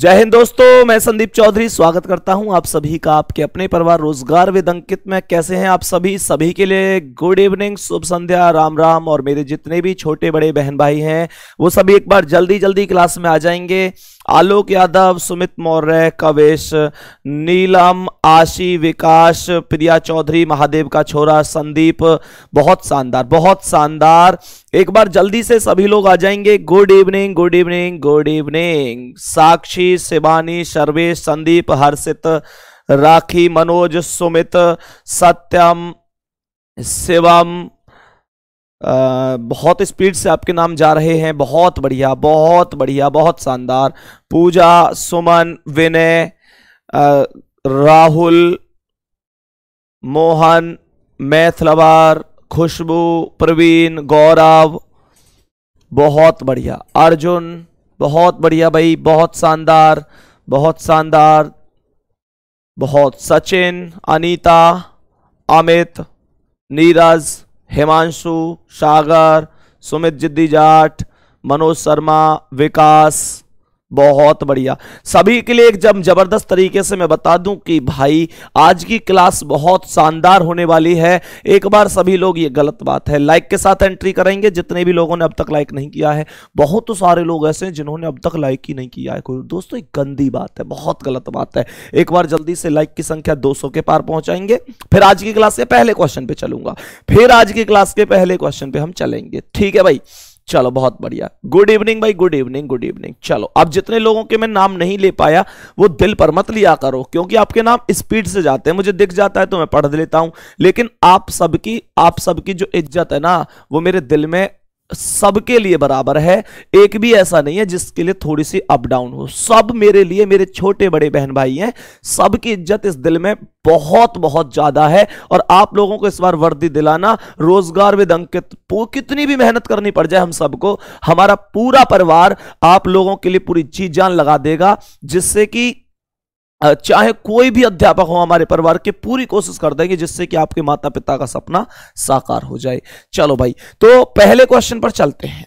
जय हिंद दोस्तों मैं संदीप चौधरी स्वागत करता हूं आप सभी का आपके अपने परिवार रोजगार विद अंकित में कैसे हैं आप सभी सभी के लिए गुड इवनिंग शुभ संध्या राम राम और मेरे जितने भी छोटे बड़े बहन भाई हैं वो सभी एक बार जल्दी जल्दी क्लास में आ जाएंगे आलोक यादव सुमित मौर्य कवेश नीलम आशी विकास प्रिया चौधरी महादेव का छोरा संदीप बहुत शानदार बहुत शानदार एक बार जल्दी से सभी लोग आ जाएंगे good evening good evening good evening Sakshi Shivani Sarvesh Sandeep Harshit Rakhi Manoj Sumit Satyam Shivam आ, बहुत स्पीड से आपके नाम जा रहे हैं बहुत बढ़िया बहुत बढ़िया बहुत शानदार पूजा सुमन विनय राहुल मोहन मैथलवार खुशबू प्रवीण गौरव बहुत बढ़िया अर्जुन बहुत बढ़िया भाई बहुत शानदार बहुत शानदार बहुत सचिन अनीता अमित नीरज हिमांशु सागर सुमित जिद्दी जाट मनोज शर्मा विकास बहुत बढ़िया सभी के लिए एक जब जबरदस्त तरीके से मैं बता दूं कि भाई आज की क्लास बहुत शानदार होने वाली है एक बार सभी लोग ये गलत बात है लाइक के साथ एंट्री करेंगे जितने भी लोगों ने अब तक लाइक नहीं किया है बहुत तो सारे लोग ऐसे हैं जिन्होंने अब तक लाइक ही नहीं किया है कोई दोस्तों एक गंदी बात है बहुत गलत बात है एक बार जल्दी से लाइक की संख्या दो के पार पहुंचाएंगे फिर आज की क्लास के पहले क्वेश्चन पे चलूंगा फिर आज की क्लास के पहले क्वेश्चन पे हम चलेंगे ठीक है भाई चलो बहुत बढ़िया गुड इवनिंग भाई गुड इवनिंग गुड इवनिंग चलो अब जितने लोगों के मैं नाम नहीं ले पाया वो दिल पर मत लिया करो क्योंकि आपके नाम स्पीड से जाते हैं मुझे दिख जाता है तो मैं पढ़ लेता हूं लेकिन आप सबकी आप सबकी जो इज्जत है ना वो मेरे दिल में सबके लिए बराबर है एक भी ऐसा नहीं है जिसके लिए थोड़ी सी अप डाउन हो सब मेरे लिए मेरे छोटे बड़े बहन भाई हैं सबकी इज्जत इस दिल में बहुत बहुत ज्यादा है और आप लोगों को इस बार वर्दी दिलाना रोजगार विद अंकित कितनी भी मेहनत करनी पड़ जाए हम सबको हमारा पूरा परिवार आप लोगों के लिए पूरी जी जान लगा देगा जिससे कि चाहे कोई भी अध्यापक हो हमारे परिवार के पूरी कोशिश कर देंगे जिससे कि आपके माता पिता का सपना साकार हो जाए चलो भाई तो पहले क्वेश्चन पर चलते हैं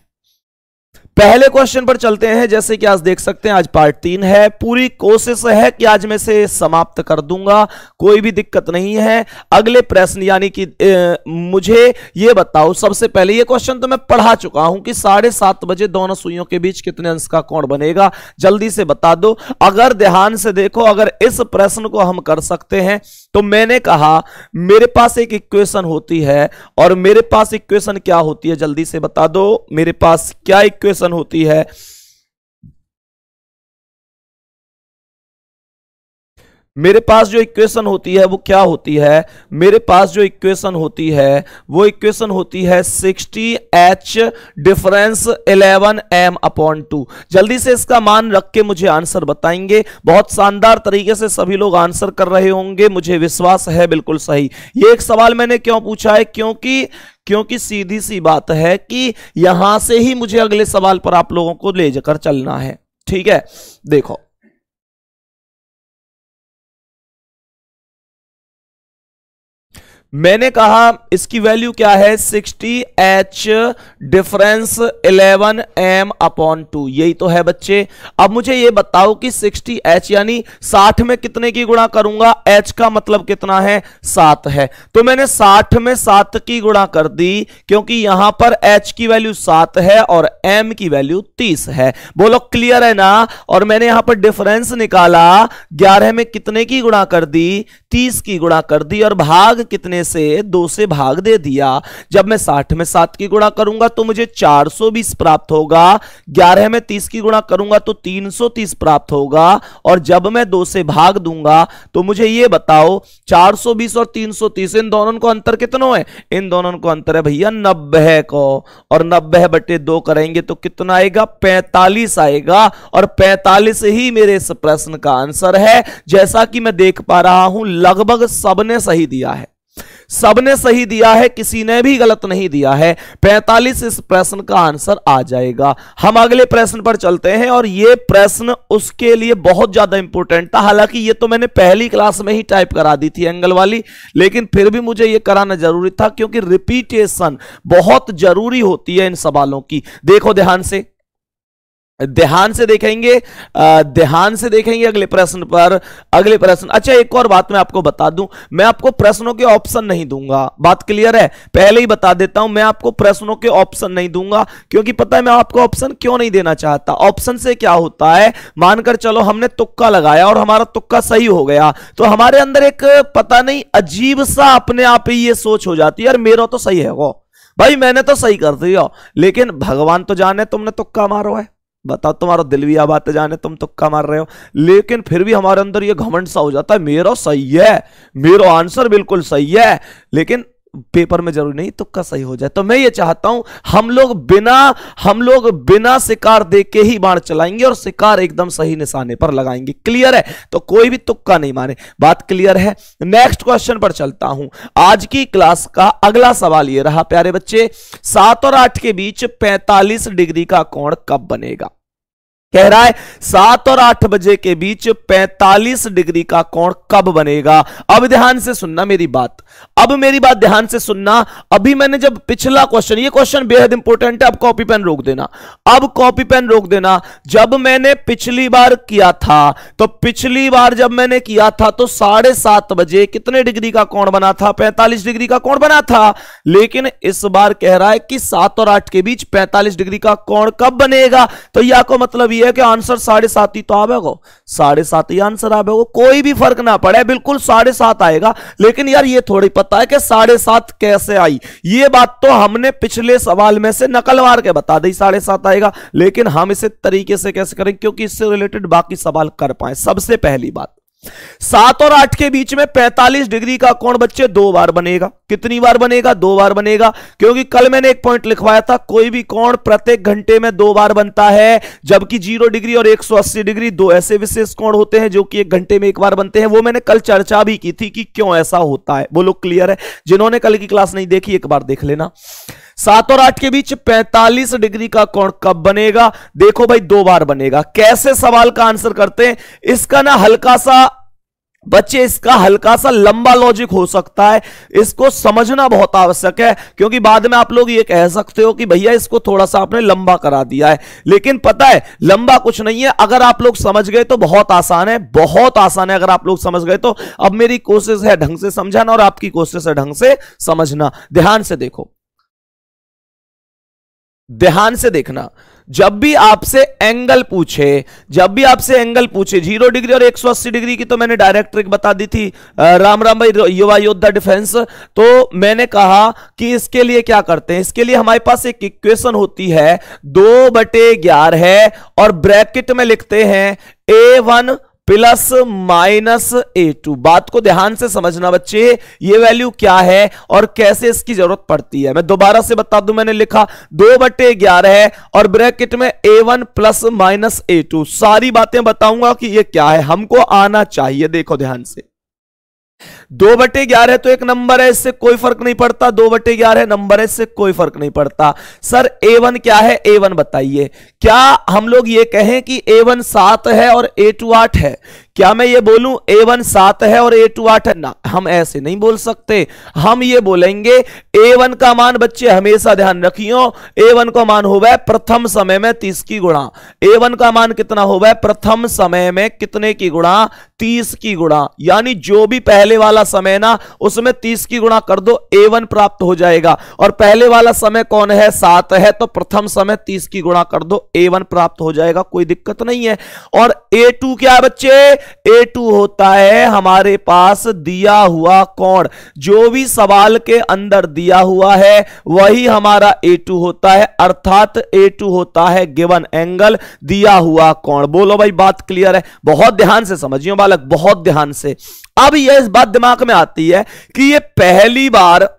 पहले क्वेश्चन पर चलते हैं जैसे कि आज देख सकते हैं आज पार्ट तीन है पूरी कोशिश है कि आज मैं से समाप्त कर दूंगा कोई भी दिक्कत नहीं है अगले प्रश्न यानी कि ए, मुझे ये बताओ सबसे पहले ये क्वेश्चन तो मैं पढ़ा चुका हूं कि साढ़े सात बजे दोनों सुइयों के बीच कितने अंश का कोण बनेगा जल्दी से बता दो अगर ध्यान से देखो अगर इस प्रश्न को हम कर सकते हैं तो मैंने कहा मेरे पास एक इक्वेशन होती है और मेरे पास इक्वेशन क्या होती है जल्दी से बता दो मेरे पास क्या इक्वेशन होती है मेरे पास जो इक्वेशन होती है वो क्या होती है मेरे पास जो इक्वेशन होती है वो इक्वेशन होती है 60H difference 11M upon two जल्दी से इसका मान रख के मुझे आंसर बताएंगे बहुत शानदार तरीके से सभी लोग आंसर कर रहे होंगे मुझे विश्वास है बिल्कुल सही ये एक सवाल मैंने क्यों पूछा है क्योंकि क्योंकि सीधी सी बात है कि यहां से ही मुझे अगले सवाल पर आप लोगों को ले जाकर चलना है ठीक है देखो मैंने कहा इसकी वैल्यू क्या है 60 H difference 11 M upon two यही तो है बच्चे अब मुझे ये बताओ कि 60 एच यानी 60 में कितने की गुणा करूंगा एच का मतलब कितना है सात है तो मैंने 60 में सात की गुणा कर दी क्योंकि यहां पर एच की वैल्यू सात है और एम की वैल्यू तीस है बोलो क्लियर है ना और मैंने यहां पर डिफरेंस निकाला ग्यारह में कितने की गुणा कर दी तीस की गुणा कर दी और भाग कितने से दो से भाग दे दिया जब मैं साठ में सात की गुणा करूंगा तो मुझे चार सौ बीस प्राप्त होगा ग्यारह में तीस की गुणा करूंगा तो तीन सौ तीस प्राप्त होगा और जब मैं दो से भाग दूंगा तो मुझे ये बताओ चार सौ बीस और तीन सौ तीस इन दोनों को अंतर कितना है इन दोनों को अंतर है भैया नब्बे को और नब्बे बटे दो करेंगे तो कितना आएगा पैंतालीस आएगा और पैंतालीस ही मेरे इस प्रश्न का आंसर है जैसा कि मैं देख पा रहा हूं लगभग सबने सही दिया है सबने सही दिया है किसी ने भी गलत नहीं दिया है 45 इस प्रश्न का आंसर आ जाएगा हम अगले प्रश्न पर चलते हैं और ये प्रश्न उसके लिए बहुत ज्यादा इंपॉर्टेंट था हालांकि ये तो मैंने पहली क्लास में ही टाइप करा दी थी एंगल वाली लेकिन फिर भी मुझे ये कराना जरूरी था क्योंकि रिपीटेशन बहुत जरूरी होती है इन सवालों की देखो ध्यान से ध्यान से देखेंगे ध्यान से देखेंगे अगले प्रश्न पर अगले प्रश्न अच्छा एक और बात मैं आपको बता दूं मैं आपको प्रश्नों के ऑप्शन नहीं दूंगा बात क्लियर है पहले ही बता देता हूं मैं आपको प्रश्नों के ऑप्शन नहीं दूंगा क्योंकि पता है मैं आपको ऑप्शन क्यों नहीं देना चाहता ऑप्शन से क्या होता है मानकर चलो हमने तुक्का लगाया और हमारा तुक्का सही हो गया तो हमारे अंदर एक पता नहीं अजीब सा अपने आप ही ये सोच हो जाती है यार मेरा तो सही है वो भाई मैंने तो सही कर दिया लेकिन भगवान तो जाने तुमने तुक्का मारो है बताओ तुम्हारा दिल भी आबाद जाने तुम तुक्का मार रहे हो लेकिन फिर भी हमारे अंदर ये घमंड सा हो जाता है मेरा सही है मेरा आंसर बिल्कुल सही है लेकिन पेपर में जरूरी नहीं तुक्का सही हो जाए तो मैं ये चाहता हूं हम लोग बिना हम लोग बिना शिकार दे के ही बाढ़ चलाएंगे और शिकार एकदम सही निशाने पर लगाएंगे क्लियर है तो कोई भी तुक्का नहीं माने बात क्लियर है नेक्स्ट क्वेश्चन पर चलता हूं आज की क्लास का अगला सवाल ये रहा प्यारे बच्चे सात और आठ के बीच पैंतालीस डिग्री का कोण कब बनेगा कह रहा है सात और आठ बजे के बीच पैंतालीस डिग्री का कोण कब बनेगा अब ध्यान से सुनना मेरी बात अब मेरी बात ध्यान से सुनना अभी मैंने जब पिछला क्वेश्चन ये क्वेश्चन बेहद इंपॉर्टेंट है अब कॉपी पेन रोक देना अब कॉपी पेन रोक देना जब मैंने पिछली बार किया था तो पिछली बार जब मैंने किया था तो साढ़े सात बजे कितने डिग्री का कौन बना था पैंतालीस डिग्री का कौन बना था लेकिन इस बार कह रहा है कि सात और आठ के बीच पैंतालीस डिग्री का कौन कब बनेगा तो यह को मतलब भी है कि आंसर साढ़े सात ही तो आवेगा साढ़े सात ही आंसर आवेगा कोई भी फर्क ना पड़े बिल्कुल साढ़े सात आएगा लेकिन यार ये थोड़ी पता है कि साढ़े सात कैसे आई ये बात तो हमने पिछले सवाल में से नकल मार के बता दी साढ़े सात आएगा लेकिन हम इसे तरीके से कैसे करें क्योंकि इससे रिलेटेड बाकी सवाल कर पाए सबसे पहली बात सात और आठ के बीच में पैंतालीस डिग्री का कोण बच्चे दो बार बनेगा कितनी बार बनेगा दो बार बनेगा क्योंकि कल मैंने एक पॉइंट लिखवाया था कोई भी कोण प्रत्येक घंटे में दो बार बनता है जबकि जीरो डिग्री और एक सौ अस्सी डिग्री दो ऐसे विशेष कोण होते हैं जो कि एक घंटे में एक बार बनते हैं वो मैंने कल चर्चा भी की थी कि क्यों ऐसा होता है वो लोग क्लियर है जिन्होंने कल की क्लास नहीं देखी एक बार देख लेना सात और आठ के बीच 45 डिग्री का कोण कब बनेगा देखो भाई दो बार बनेगा कैसे सवाल का आंसर करते हैं इसका ना हल्का सा बच्चे इसका हल्का सा लंबा लॉजिक हो सकता है इसको समझना बहुत आवश्यक है क्योंकि बाद में आप लोग ये कह सकते हो कि भैया इसको थोड़ा सा आपने लंबा करा दिया है लेकिन पता है लंबा कुछ नहीं है अगर आप लोग समझ गए तो बहुत आसान है बहुत आसान है अगर आप लोग समझ गए तो अब मेरी कोशिश है ढंग से समझाना और आपकी कोशिश है ढंग से समझना ध्यान से देखो ध्यान से देखना जब भी आपसे एंगल पूछे जब भी आपसे एंगल पूछे जीरो डिग्री और 180 डिग्री की तो मैंने डायरेक्ट ट्रिक बता दी थी राम राम भाई युवा योद्धा डिफेंस तो मैंने कहा कि इसके लिए क्या करते हैं इसके लिए हमारे पास एक इक्वेशन होती है दो बटे ग्यारह है और ब्रैकेट में लिखते हैं A one plus minus A two बात को ध्यान से समझना बच्चे ये वैल्यू क्या है और कैसे इसकी जरूरत पड़ती है मैं दोबारा से बता दूं मैंने लिखा दो बटे ग्यारह है और ब्रैकेट में A one plus minus A two सारी बातें बताऊंगा कि ये क्या है हमको आना चाहिए देखो ध्यान से दो बटे ग्यारह तो एक नंबर है इससे कोई फर्क नहीं पड़ता दो बटे ग्यारह नंबर है इससे कोई फर्क नहीं पड़ता सर ए वन क्या है ए वन बताइए क्या हम लोग ये कहें कि ए वन सात है और ए टू आठ है क्या मैं ये बोलूं ए वन सात है और ए टू आठ है ना हम ऐसे नहीं बोल सकते हम ये बोलेंगे ए वन का मान बच्चे हमेशा ध्यान रखियो ए वन का मान हो प्रथम समय में तीस की गुणा ए वन का मान कितना हो प्रथम समय में कितने की गुणा तीस की गुणा यानी जो भी पहले वाला समय ना उसमें तीस की गुणा कर दो ए वन प्राप्त हो जाएगा और पहले वाला समय कौन है सात है तो प्रथम समय तीस की गुणा कर दो ए वन प्राप्त हो जाएगा कोई दिक्कत नहीं है और ए टू क्या बच्चे ए टू होता है हमारे पास दिया हुआ कोण जो भी सवाल के अंदर दिया हुआ है वही हमारा ए टू होता है अर्थात ए टू होता है गिवन एंगल दिया हुआ कोण बोलो भाई बात क्लियर है बहुत ध्यान से समझियो बालक बहुत ध्यान से अब यह इस बात दिमाग में आती है कि यह पहली बार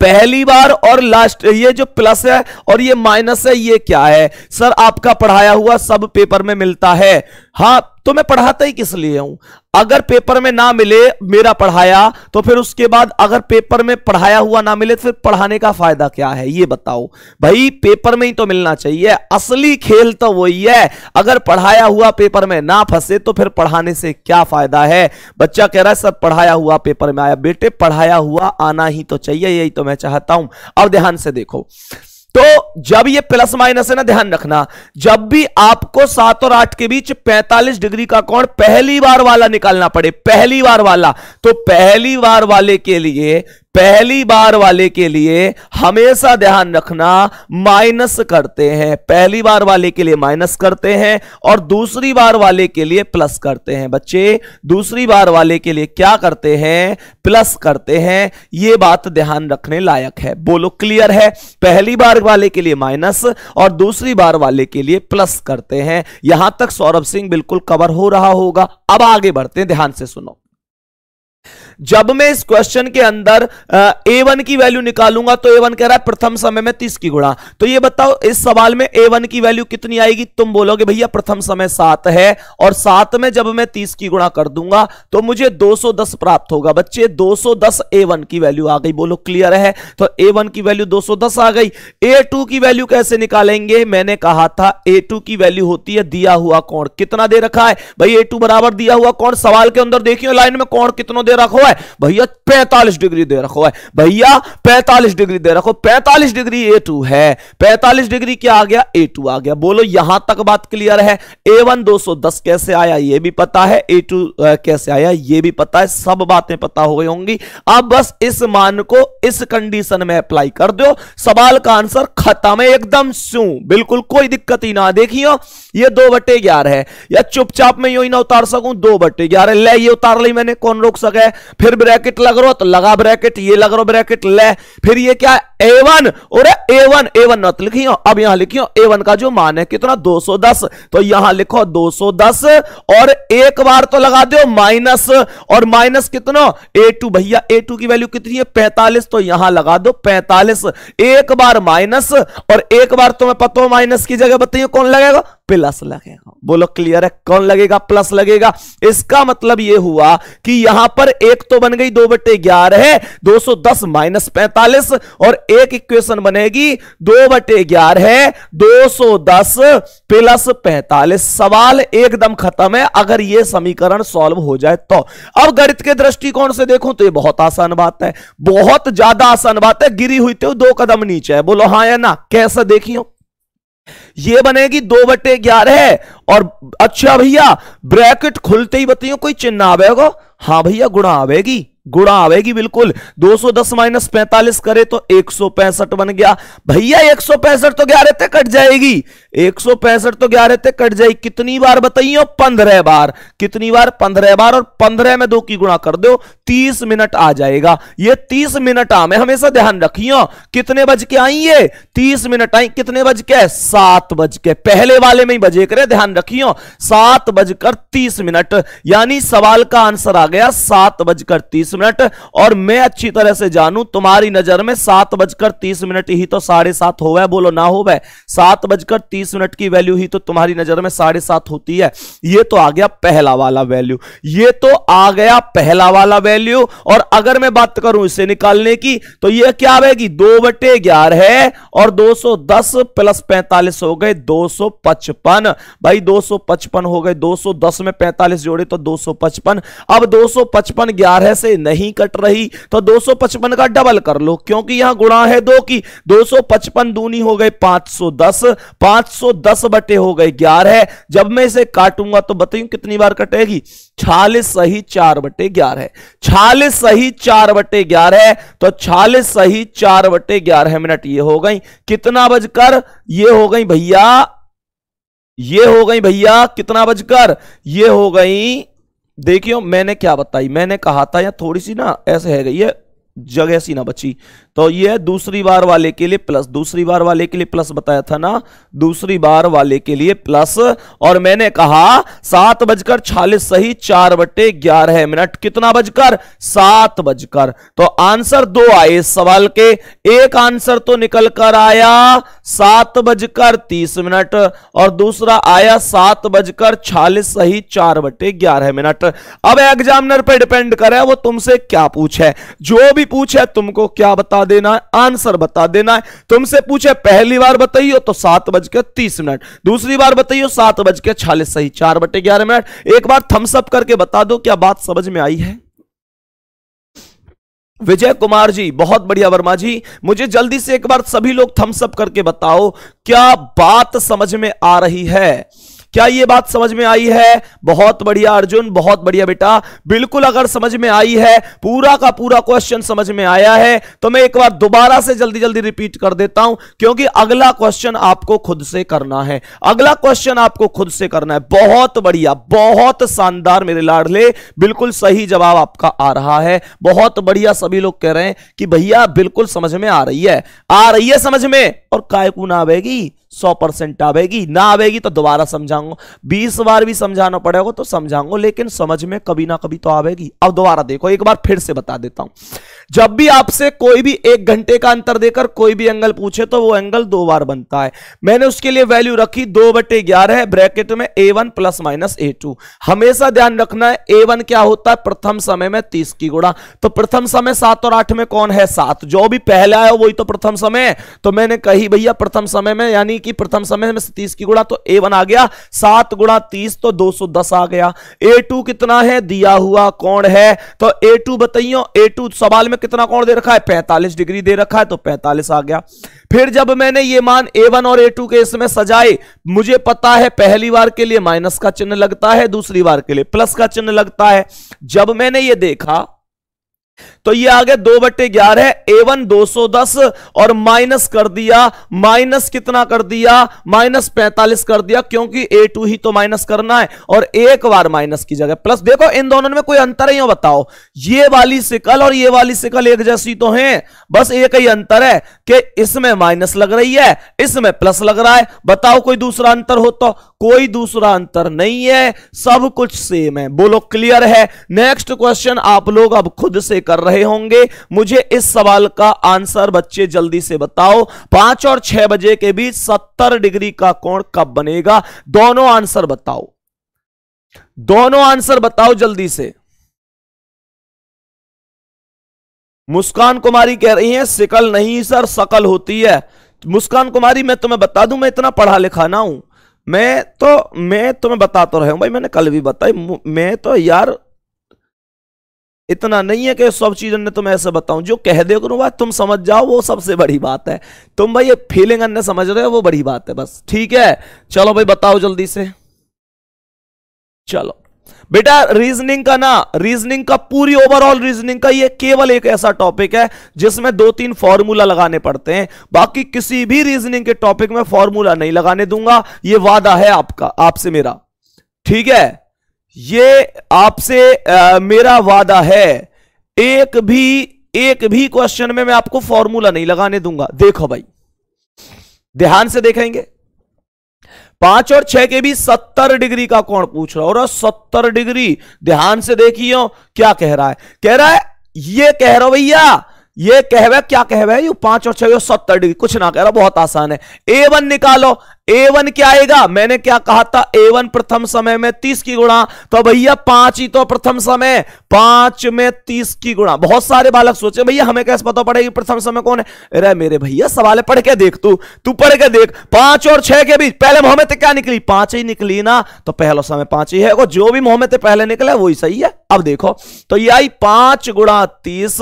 पहली बार और लास्ट ये जो प्लस है और ये माइनस है ये क्या है सर आपका पढ़ाया हुआ सब पेपर में मिलता है हाँ तो मैं पढ़ाता ही किस लिए हूं अगर पेपर में ना मिले मेरा पढ़ाया तो फिर उसके बाद अगर पेपर में पढ़ाया हुआ ना मिले तो फिर पढ़ाने का फायदा क्या है ये बताओ भाई पेपर में ही तो मिलना चाहिए असली खेल तो वही है अगर पढ़ाया हुआ पेपर में ना फंसे तो फिर पढ़ाने से क्या फायदा है बच्चा कह रहा है सर पढ़ाया हुआ पेपर में आया बेटे पढ़ाया हुआ आना ही तो चाहिए यही तो मैं चाहता हूं अब ध्यान से देखो तो जब ये प्लस माइनस है ना ध्यान रखना जब भी आपको सात और आठ के बीच 45 डिग्री का कोण पहली बार वाला निकालना पड़े पहली बार वाला तो पहली बार वाले के लिए पहली बार वाले के लिए हमेशा ध्यान रखना माइनस करते हैं पहली बार वाले के लिए माइनस करते हैं और दूसरी बार वाले के लिए प्लस करते हैं बच्चे दूसरी बार वाले के लिए क्या करते हैं प्लस करते हैं यह बात ध्यान रखने लायक है बोलो क्लियर है पहली बार वाले के लिए माइनस और दूसरी बार वाले के लिए प्लस करते हैं यहां तक सौरभ सिंह बिल्कुल कवर हो रहा होगा अब आगे बढ़ते हैं ध्यान से सुनो जब मैं इस क्वेश्चन के अंदर ए वन की वैल्यू निकालूंगा तो ए वन कह रहा है प्रथम समय में तीस की गुणा तो ये बताओ इस सवाल में ए वन की वैल्यू कितनी आएगी तुम बोलोगे भैया प्रथम समय सात है और सात में जब मैं तीस की गुणा कर दूंगा तो मुझे दो सौ दस प्राप्त होगा बच्चे दो सौ दस ए वन की वैल्यू आ गई बोलो क्लियर है तो ए वन की वैल्यू दो सौ दस आ गई ए टू की वैल्यू कैसे निकालेंगे मैंने कहा था ए टू की वैल्यू होती है दिया हुआ कौन कितना दे रखा है भाई ए टू बराबर दिया हुआ कौन सवाल के अंदर देखियो लाइन में कौन कितना दे रखो हुआ है भैया पैंतालीस डिग्री दे रखो है भैया पैंतालीस डिग्री दे रखो पैंतालीस डिग्री ए टू है पैंतालीस डिग्री क्या आ गया ए टू आ गया बोलो यहां तक बात क्लियर है ए वन दो सौ दस कैसे आया ये भी पता है ए टू कैसे आया ये भी पता है सब बातें पता हो गई होंगी अब बस इस मान को इस कंडीशन में अप्लाई कर दो सवाल का आंसर खत्म है एकदम सू बिल्कुल कोई दिक्कत ही ना देखियो ये दो बटे ग्यारह है या चुपचाप में यो ही ना उतार सकूं दो बटे ग्यारह ले ये उतार ली मैंने कौन रोक सका है फिर ब्रैकेट लग रहा तो लगा ब्रैकेट ये लग रहा ब्रैकेट ले फिर ये क्या ए वन और ए वन ए वन मत लिखियो अब यहां लिखियो ए वन का जो मान है कितना 210 तो यहां लिखो 210 और एक बार तो लगा दो माइनस और माइनस कितना ए टू भैया ए टू की वैल्यू कितनी है पैंतालीस तो यहां लगा दो पैंतालीस एक बार माइनस और एक बार तो मैं पता हूं माइनस की जगह बताइए कौन लगेगा प्लस लगेगा बोलो क्लियर है कौन लगेगा प्लस लगेगा इसका मतलब यह हुआ कि यहां पर एक तो बन गई दो बटे ग्यारह है दो सौ दस माइनस पैंतालीस और एक इक्वेशन बनेगी दो बटे ग्यारह है दो सौ दस प्लस पैंतालीस सवाल एकदम खत्म है अगर यह समीकरण सॉल्व हो जाए तो अब गणित के दृष्टिकोण से देखो तो यह बहुत आसान बात है बहुत ज्यादा आसान बात है गिरी हुई तो दो कदम नीचे है बोलो हाँ या ना कैसे देखियो ये बनेगी दो बटे ग्यारह और अच्छा भैया ब्रैकेट खुलते ही बताइए कोई चिन्ह आवेगा हाँ भैया गुणा आवेगी गुणा आवेगी बिल्कुल 210 माइनस पैंतालीस करे तो एक बन गया भैया एक तो ग्यारह तक कट जाएगी एक सौ पैंसठ तो ग्यारह थे कट जाए कितनी बार बताइए पंद्रह बार कितनी बार पंद्रह बार और पंद्रह में दो की गुणा कर दो तीस मिनट आ जाएगा ये तीस मिनट आ में हमेशा ध्यान रखियो कितने बज के आई ये तीस मिनट आई कितने बज के सात बज के पहले वाले में ही बजे करे ध्यान रखियो सात बजकर तीस मिनट यानी सवाल का आंसर आ गया सात बजकर तीस मिनट और मैं अच्छी तरह से जानू तुम्हारी नजर में सात बजकर तीस मिनट ही तो साढ़े सात हो बोलो ना हो सात बजकर तीस तीस मिनट की वैल्यू ही तो तुम्हारी नजर में साढ़े सात होती है ये तो आ गया पहला वाला वैल्यू ये तो आ गया पहला वाला वैल्यू और अगर मैं बात करूं इसे निकालने की तो ये क्या आएगी दो बटे ग्यारह है और 210 प्लस 45 हो गए 255 भाई 255 हो गए 210 में 45 जोड़े तो 255 अब 255 ग्यारह से नहीं कट रही तो 255 का डबल कर लो क्योंकि यहां गुणा है दो की 255 दूनी हो गए 510 5 710 बटे हो गए 11 है जब मैं इसे काटूंगा तो बताइए कितनी बार कटेगी छियालीस सही चार बटे ग्यारह छियालीस सही चार बटे ग्यारह तो छियालीस सही चार बटे ग्यारह मिनट ये हो गई कितना बजकर ये हो गई भैया ये हो गई भैया कितना बजकर ये हो गई देखियो मैंने क्या बताई मैंने कहा था या थोड़ी सी ना ऐसे है गई है जगह सी ना बची तो ये दूसरी बार वाले के लिए प्लस दूसरी बार वाले के लिए प्लस बताया था ना दूसरी बार वाले के लिए प्लस और मैंने कहा सात बजकर छालीस सही चार बटे ग्यारह मिनट कितना बजकर सात बजकर तो आंसर दो आए इस सवाल के एक आंसर तो निकल कर आया सात बजकर तीस मिनट और दूसरा आया सात बजकर छालीस सही चार बटे ग्यारह मिनट अब एग्जामिनर पर डिपेंड करे वो तुमसे क्या पूछे जो भी पूछे तुमको क्या बता देना है आंसर बता देना है तुमसे पूछे पहली बार बताइयो तो सात बज के तीस मिनट दूसरी बार बताइयो सात बज के सही चार बटे ग्यारह मिनट एक बार थम्सअप करके बता दो क्या बात समझ में आई है विजय कुमार जी बहुत बढ़िया वर्मा जी मुझे जल्दी से एक बार सभी लोग थम्सअप करके बताओ क्या बात समझ में आ रही है क्या ये बात समझ में आई है बहुत बढ़िया अर्जुन बहुत बढ़िया बेटा बिल्कुल अगर समझ में आई है पूरा का पूरा क्वेश्चन समझ में आया है तो मैं एक बार दोबारा से जल्दी जल्दी रिपीट कर देता हूं क्योंकि अगला क्वेश्चन आपको खुद से करना है अगला क्वेश्चन आपको खुद से करना है बहुत बढ़िया बहुत शानदार मेरे लाडले बिल्कुल सही जवाब आपका आ रहा है बहुत बढ़िया सभी लोग कह रहे हैं कि भैया बिल्कुल समझ में आ रही है आ रही है समझ में और काय कुना आवेगी आएगी सौ परसेंट आवेगी ना आवेगी तो दोबारा समझाऊंगा बीस बार भी समझाना पड़ेगा तो समझाऊंगा लेकिन समझ में कभी ना कभी तो आवेगी अब दोबारा देखो एक बार फिर से बता देता हूं जब भी आपसे कोई भी एक घंटे का अंतर देकर कोई भी एंगल पूछे तो वो एंगल दो बार बनता है मैंने उसके लिए वैल्यू रखी दो बटे ग्यारह ब्रैकेट में A one plus minus A two हमेशा ध्यान रखना है ए वन क्या होता है प्रथम समय में तीस की गुणा तो प्रथम समय सात और आठ में कौन है सात जो भी पहला है वही तो प्रथम समय तो मैंने कही भैया प्रथम समय में यानी कि प्रथम समय में तीस की गुणा तो ए वन आ गया सात गुणा तीस तो दो सौ दस आ गया ए टू कितना है दिया हुआ कौन है तो ए टू बताइयो ए टू सवाल में में कितना कौन दे रखा है पैंतालीस डिग्री दे रखा है तो पैंतालीस आ गया फिर जब मैंने ये मान ए वन और ए टू के इसमें सजाए मुझे पता है पहली बार के लिए माइनस का चिन्ह लगता है दूसरी बार के लिए प्लस का चिन्ह लगता है जब मैंने ये देखा तो ये आ गया दो बट्टे ग्यारह ए वन दो सौ दस और माइनस कर दिया माइनस कितना कर दिया माइनस पैंतालीस कर दिया क्योंकि ए टू ही तो माइनस करना है और एक बार माइनस की जगह प्लस देखो इन दोनों में कोई अंतर ही हो बताओ ये वाली सिकल और ये वाली सिकल एक जैसी तो है बस एक ही अंतर है कि इसमें माइनस लग रही है इसमें प्लस लग रहा है बताओ कोई दूसरा अंतर हो तो कोई दूसरा अंतर नहीं है सब कुछ सेम है बोलो क्लियर है नेक्स्ट क्वेश्चन आप लोग अब खुद से कर रहे होंगे मुझे इस सवाल का आंसर बच्चे जल्दी से बताओ पांच और छह बजे के बीच सत्तर डिग्री का कोण कब बनेगा दोनों आंसर बताओ दोनों आंसर बताओ जल्दी से मुस्कान कुमारी कह रही है सिकल नहीं सर सकल होती है मुस्कान कुमारी मैं तुम्हें बता दूं मैं इतना पढ़ा लिखा ना हूं मैं तो मैं तुम्हें बता तो रहा हूं भाई मैंने कल भी बताई मैं तो यार इतना नहीं है कि सब चीज अन्य तुम ऐसे बताऊं जो कह दे करूँ भाई तुम समझ जाओ वो सबसे बड़ी बात है तुम भाई ये फीलिंग अन्य समझ रहे हो वो बड़ी बात है बस ठीक है चलो भाई बताओ जल्दी से चलो बेटा रीजनिंग का ना रीजनिंग का पूरी ओवरऑल रीजनिंग का ये केवल एक ऐसा टॉपिक है जिसमें दो तीन फॉर्मूला लगाने पड़ते हैं बाकी किसी भी रीजनिंग के टॉपिक में फॉर्मूला नहीं लगाने दूंगा ये वादा है आपका आपसे मेरा ठीक है ये आपसे मेरा वादा है एक भी एक भी क्वेश्चन में मैं आपको फॉर्मूला नहीं लगाने दूंगा देखो भाई ध्यान से देखेंगे पांच और छह के भी सत्तर डिग्री का कौन पूछ रहा और सत्तर डिग्री ध्यान से देखिए क्या कह रहा है कह रहा है ये कह रहा भैया ये कहवे क्या कहवे यू पांच और छह सत्तर डिग्री कुछ ना कह रहा बहुत आसान है ए वन निकालो ए वन क्या आएगा मैंने क्या कहा था ए वन प्रथम समय में तीस की गुणा तो भैया पांच ही तो प्रथम समय पांच में तीस की गुणा बहुत सारे बालक सोचे भैया हमें कैसे पता पड़ेगी प्रथम समय कौन है अरे मेरे भैया सवाल पढ़ के देख तू तू पढ़ के देख पांच और छह के बीच पहले मोहम्मद क्या निकली पांच ही निकली ना तो पहला समय पांच ही है जो भी मोहम्मद पहले निकले वही सही है अब देखो तो ये आई पांच गुणा तीस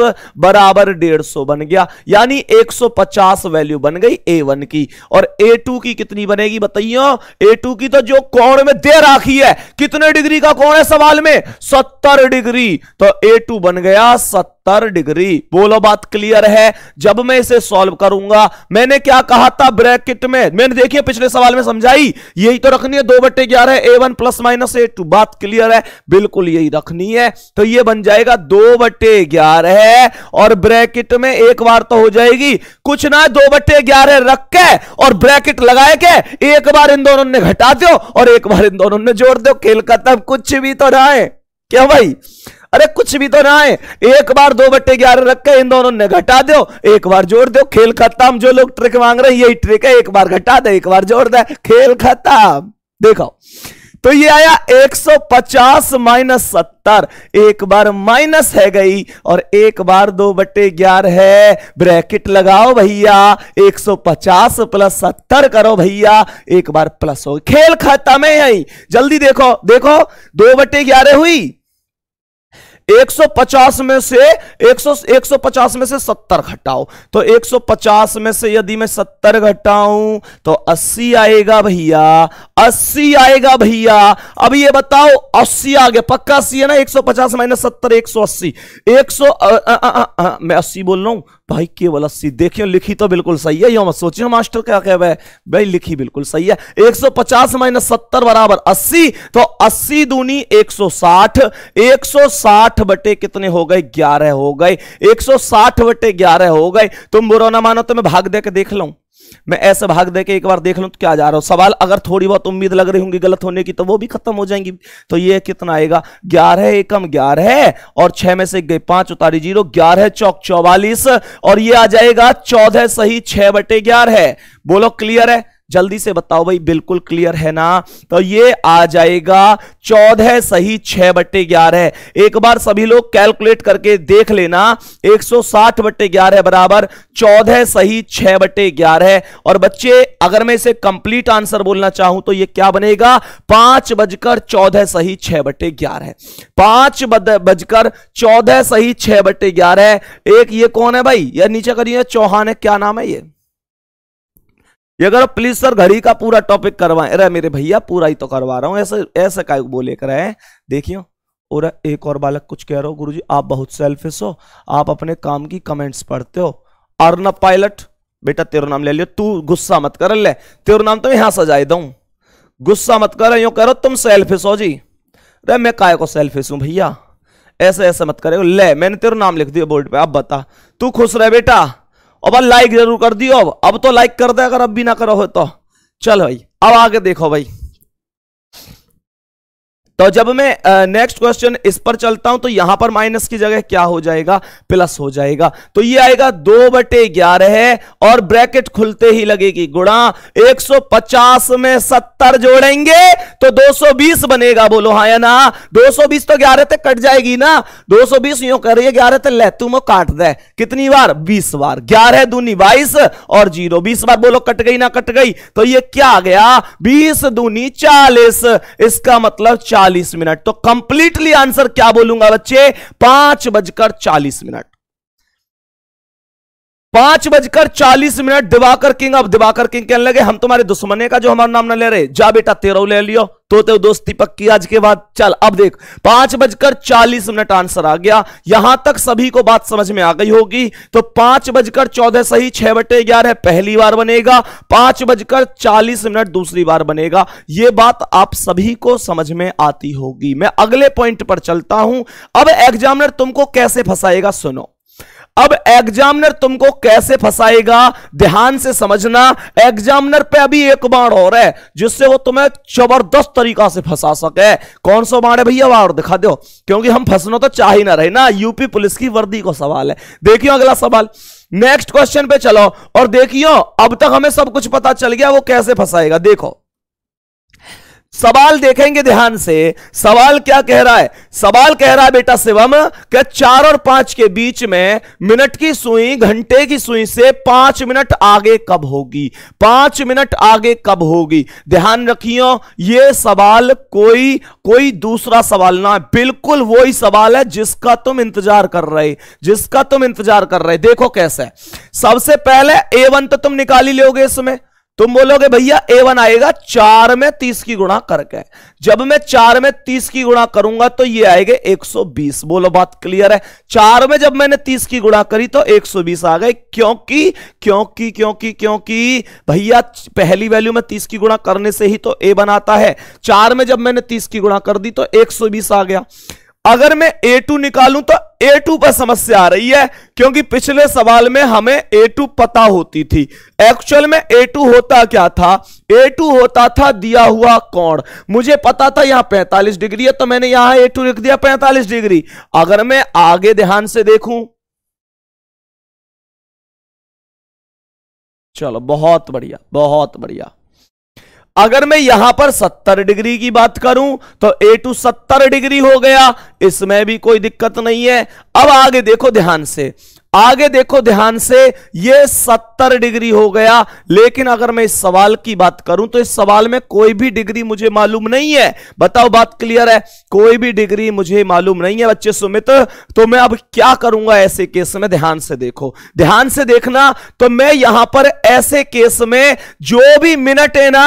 बराबर डेढ़ सौ बन गया यानी एक सौ पचास वैल्यू बन गई ए वन की और ए टू की कितनी बनेगी बताइयो ए टू की तो जो कोण में दे राखी है कितने डिग्री का कोण है सवाल में सत्तर डिग्री तो ए टू बन गया सत्तर डिग्री बोलो बात क्लियर है जब मैं इसे सॉल्व करूंगा मैंने क्या कहा था ब्रैकेट में मैंने देखिए पिछले सवाल में समझाई यही तो रखनी है दो बट्टे ग्यारह A one plus minus A two बात क्लियर है बिल्कुल यही रखनी है है तो ये बन जाएगा दो बट्टे ग्यारह और ब्रैकेट में एक बार तो हो जाएगी कुछ ना दो बट्टे ग्यारह रख के और ब्रैकेट लगा के एक बार इन दोनों ने घटा दो और एक बार इन दोनों ने जोड़ दो खेल तब कुछ भी तो ना है क्या भाई अरे कुछ भी तो ना है एक बार दो बट्टे ग्यारह रख के इन दोनों ने घटा दो एक बार जोड़ दो खेल खत्म जो लोग ट्रिक मांग रहे हैं यही ट्रिक है एक बार घटा दे एक बार जोड़ दे खेल खत्म देखो तो ये आया 150 माइनस सत्तर एक बार माइनस है गई और एक बार दो बटे ग्यारह है ब्रैकेट लगाओ भैया 150 प्लस सत्तर करो भैया एक बार प्लस हो खेल खत्म है यही जल्दी देखो देखो दो बटे ग्यारह हुई 150 में से 100 150 में से 70 घटाओ तो 150 में से यदि मैं 70 घटाऊं तो 80 आएगा भैया अस्सी आएगा भैया अब ये बताओ अस्सी आ गया पक्का अस्सी है ना एक सौ पचास माइनस सत्तर एक सौ अस्सी एक सौ मैं अस्सी बोल रहा हूं भाई केवल अस्सी देखियो लिखी तो बिल्कुल सही है यो मत सोचियो मास्टर क्या कह है भाई लिखी बिल्कुल सही है एक सौ पचास माइनस सत्तर बराबर अस्सी तो अस्सी दूनी एक सौ साठ एक सौ साठ बटे कितने हो गए ग्यारह हो गए एक सौ साठ बटे ग्यारह हो गए तुम बुरा ना मानो तो मैं भाग दे के देख लू मैं ऐसे भाग दे के एक बार देख लूँ तो क्या जा रहा हूँ सवाल अगर थोड़ी बहुत उम्मीद लग रही होंगी गलत होने की तो वो भी खत्म हो जाएंगी तो ये कितना आएगा ग्यारह एकम ग्यारह और छह में से गए पांच उतारी जीरो ग्यारह चौक चौवालीस और ये आ जाएगा चौदह सही छह बटे ग्यारह बोलो क्लियर है जल्दी से बताओ भाई बिल्कुल क्लियर है ना तो ये आ जाएगा चौदह सही छह बट्टे ग्यारह एक बार सभी लोग कैलकुलेट करके देख लेना एक सौ साठ बट्टे ग्यारह बराबर चौदह सही छह बट्टे ग्यारह और बच्चे अगर मैं इसे कंप्लीट आंसर बोलना चाहूं तो ये क्या बनेगा पांच बजकर चौदह सही छह बट्टे ग्यारह पांच बजकर चौदह सही छह बट्टे ग्यारह एक ये कौन है भाई यार नीचे करिए चौहान है क्या नाम है ये ये करो प्लीज सर घड़ी का पूरा टॉपिक करवाए अरे मेरे भैया पूरा ही तो करवा रहा हूँ ऐसे ऐसे का बोले कर रहे हैं देखियो और एक और बालक कुछ कह रहे हो गुरुजी आप बहुत सेल्फिश हो आप अपने काम की कमेंट्स पढ़ते हो अर्नब पायलट बेटा तेरा नाम ले लियो तू गुस्सा मत कर ले तेरा नाम तो यहां सजा दू गुस्सा मत कर यूं कह रहे हो तुम सेल्फिश हो जी अरे मैं काय को सेल्फिश हूं भैया ऐसे ऐसे मत करे ले मैंने तेरा नाम लिख दिया बोर्ड पे अब बता तू खुश रहे बेटा अब लाइक जरूर कर दियो अब अब तो लाइक कर दे अगर अब भी ना करो हो तो चल भाई अब आगे देखो भाई तो जब मैं नेक्स्ट क्वेश्चन इस पर चलता हूं तो यहां पर माइनस की जगह क्या हो जाएगा प्लस हो जाएगा तो ये आएगा दो बटे ग्यारह है और ब्रैकेट खुलते ही लगेगी गुणा 150 में 70 जोड़ेंगे तो 220 बनेगा बोलो हाँ या ना 220 तो ग्यारह तक कट जाएगी ना 220 यू करिए ग्यारह तक ले तुम काट दे कितनी बार बीस बार ग्यारह दूनी बाईस और जीरो बीस बार बोलो कट गई ना कट गई तो ये क्या आ गया बीस दूनी चालीस इसका मतलब चार चालीस मिनट तो कंप्लीटली आंसर क्या बोलूंगा बच्चे पांच बजकर चालीस मिनट पांच बजकर चालीस मिनट दिवाकर किंग अब दिवाकर किंग कहने लगे हम तुम्हारे दुश्मने का जो हमारा नाम ना ले रहे जा बेटा तेरह ले लियो तो ते दोस्ती पक्की आज के बाद चल अब देख पांच बजकर चालीस मिनट आंसर आ गया यहां तक सभी को बात समझ में आ गई होगी तो पांच बजकर चौदह सही छह बटे ग्यारह पहली बार बनेगा पांच बजकर चालीस मिनट दूसरी बार बनेगा यह बात आप सभी को समझ में आती होगी मैं अगले पॉइंट पर चलता हूं अब एग्जामिनर तुमको कैसे फंसाएगा सुनो अब एग्जामिनर तुमको कैसे फंसाएगा ध्यान से समझना एग्जामिनर पे अभी एक बाण हो रहा है जिससे वो तुम्हें जबरदस्त तरीका से फंसा सके कौन सा बाण है भैया बाढ़ दिखा दो क्योंकि हम फंसना तो चाह ही ना रहे ना यूपी पुलिस की वर्दी को सवाल है देखियो अगला सवाल नेक्स्ट क्वेश्चन पे चलो और देखियो अब तक हमें सब कुछ पता चल गया वो कैसे फंसाएगा देखो सवाल देखेंगे ध्यान से सवाल क्या कह रहा है सवाल कह रहा है बेटा शिवम कि चार और पांच के बीच में मिनट की सुई घंटे की सुई से पांच मिनट आगे कब होगी पांच मिनट आगे कब होगी ध्यान रखियो ये सवाल कोई कोई दूसरा सवाल ना बिल्कुल वही सवाल है जिसका तुम इंतजार कर रहे जिसका तुम इंतजार कर रहे देखो कैसे सबसे पहले ए तो तुम निकाली लोगे इसमें तुम बोलोगे भैया ए वन आएगा चार में तीस की गुणा करके जब मैं चार में तीस की गुणा करूंगा तो ये आएगा एक सौ बीस बोलो बात क्लियर है चार में जब मैंने तीस की गुणा करी तो एक सौ बीस आ गए क्योंकि क्योंकि क्योंकि क्योंकि भैया पहली वैल्यू में तीस की गुणा करने से ही तो ए बनाता है चार में जब मैंने तीस की गुणा कर दी तो एक सौ बीस आ गया अगर मैं ए टू निकालूं तो ए टू पर समस्या आ रही है क्योंकि पिछले सवाल में हमें ए टू पता होती थी एक्चुअल में ए टू होता क्या था ए टू होता था दिया हुआ कोण मुझे पता था यहां 45 डिग्री है तो मैंने यहां ए टू लिख दिया 45 डिग्री अगर मैं आगे ध्यान से देखूं चलो बहुत बढ़िया बहुत बढ़िया अगर मैं यहां पर 70 डिग्री की बात करूं तो ए टू सत्तर डिग्री हो गया इसमें भी कोई दिक्कत नहीं है अब आगे देखो ध्यान से आगे देखो ध्यान से ये सत्तर डिग्री हो गया लेकिन अगर मैं इस सवाल की बात करूं तो इस सवाल में कोई भी डिग्री मुझे मालूम नहीं है बताओ बात क्लियर है कोई भी डिग्री मुझे मालूम नहीं है बच्चे सुमित तो मैं अब क्या करूंगा ऐसे केस में ध्यान से देखो ध्यान से देखना तो मैं यहां पर ऐसे केस में जो भी मिनट है ना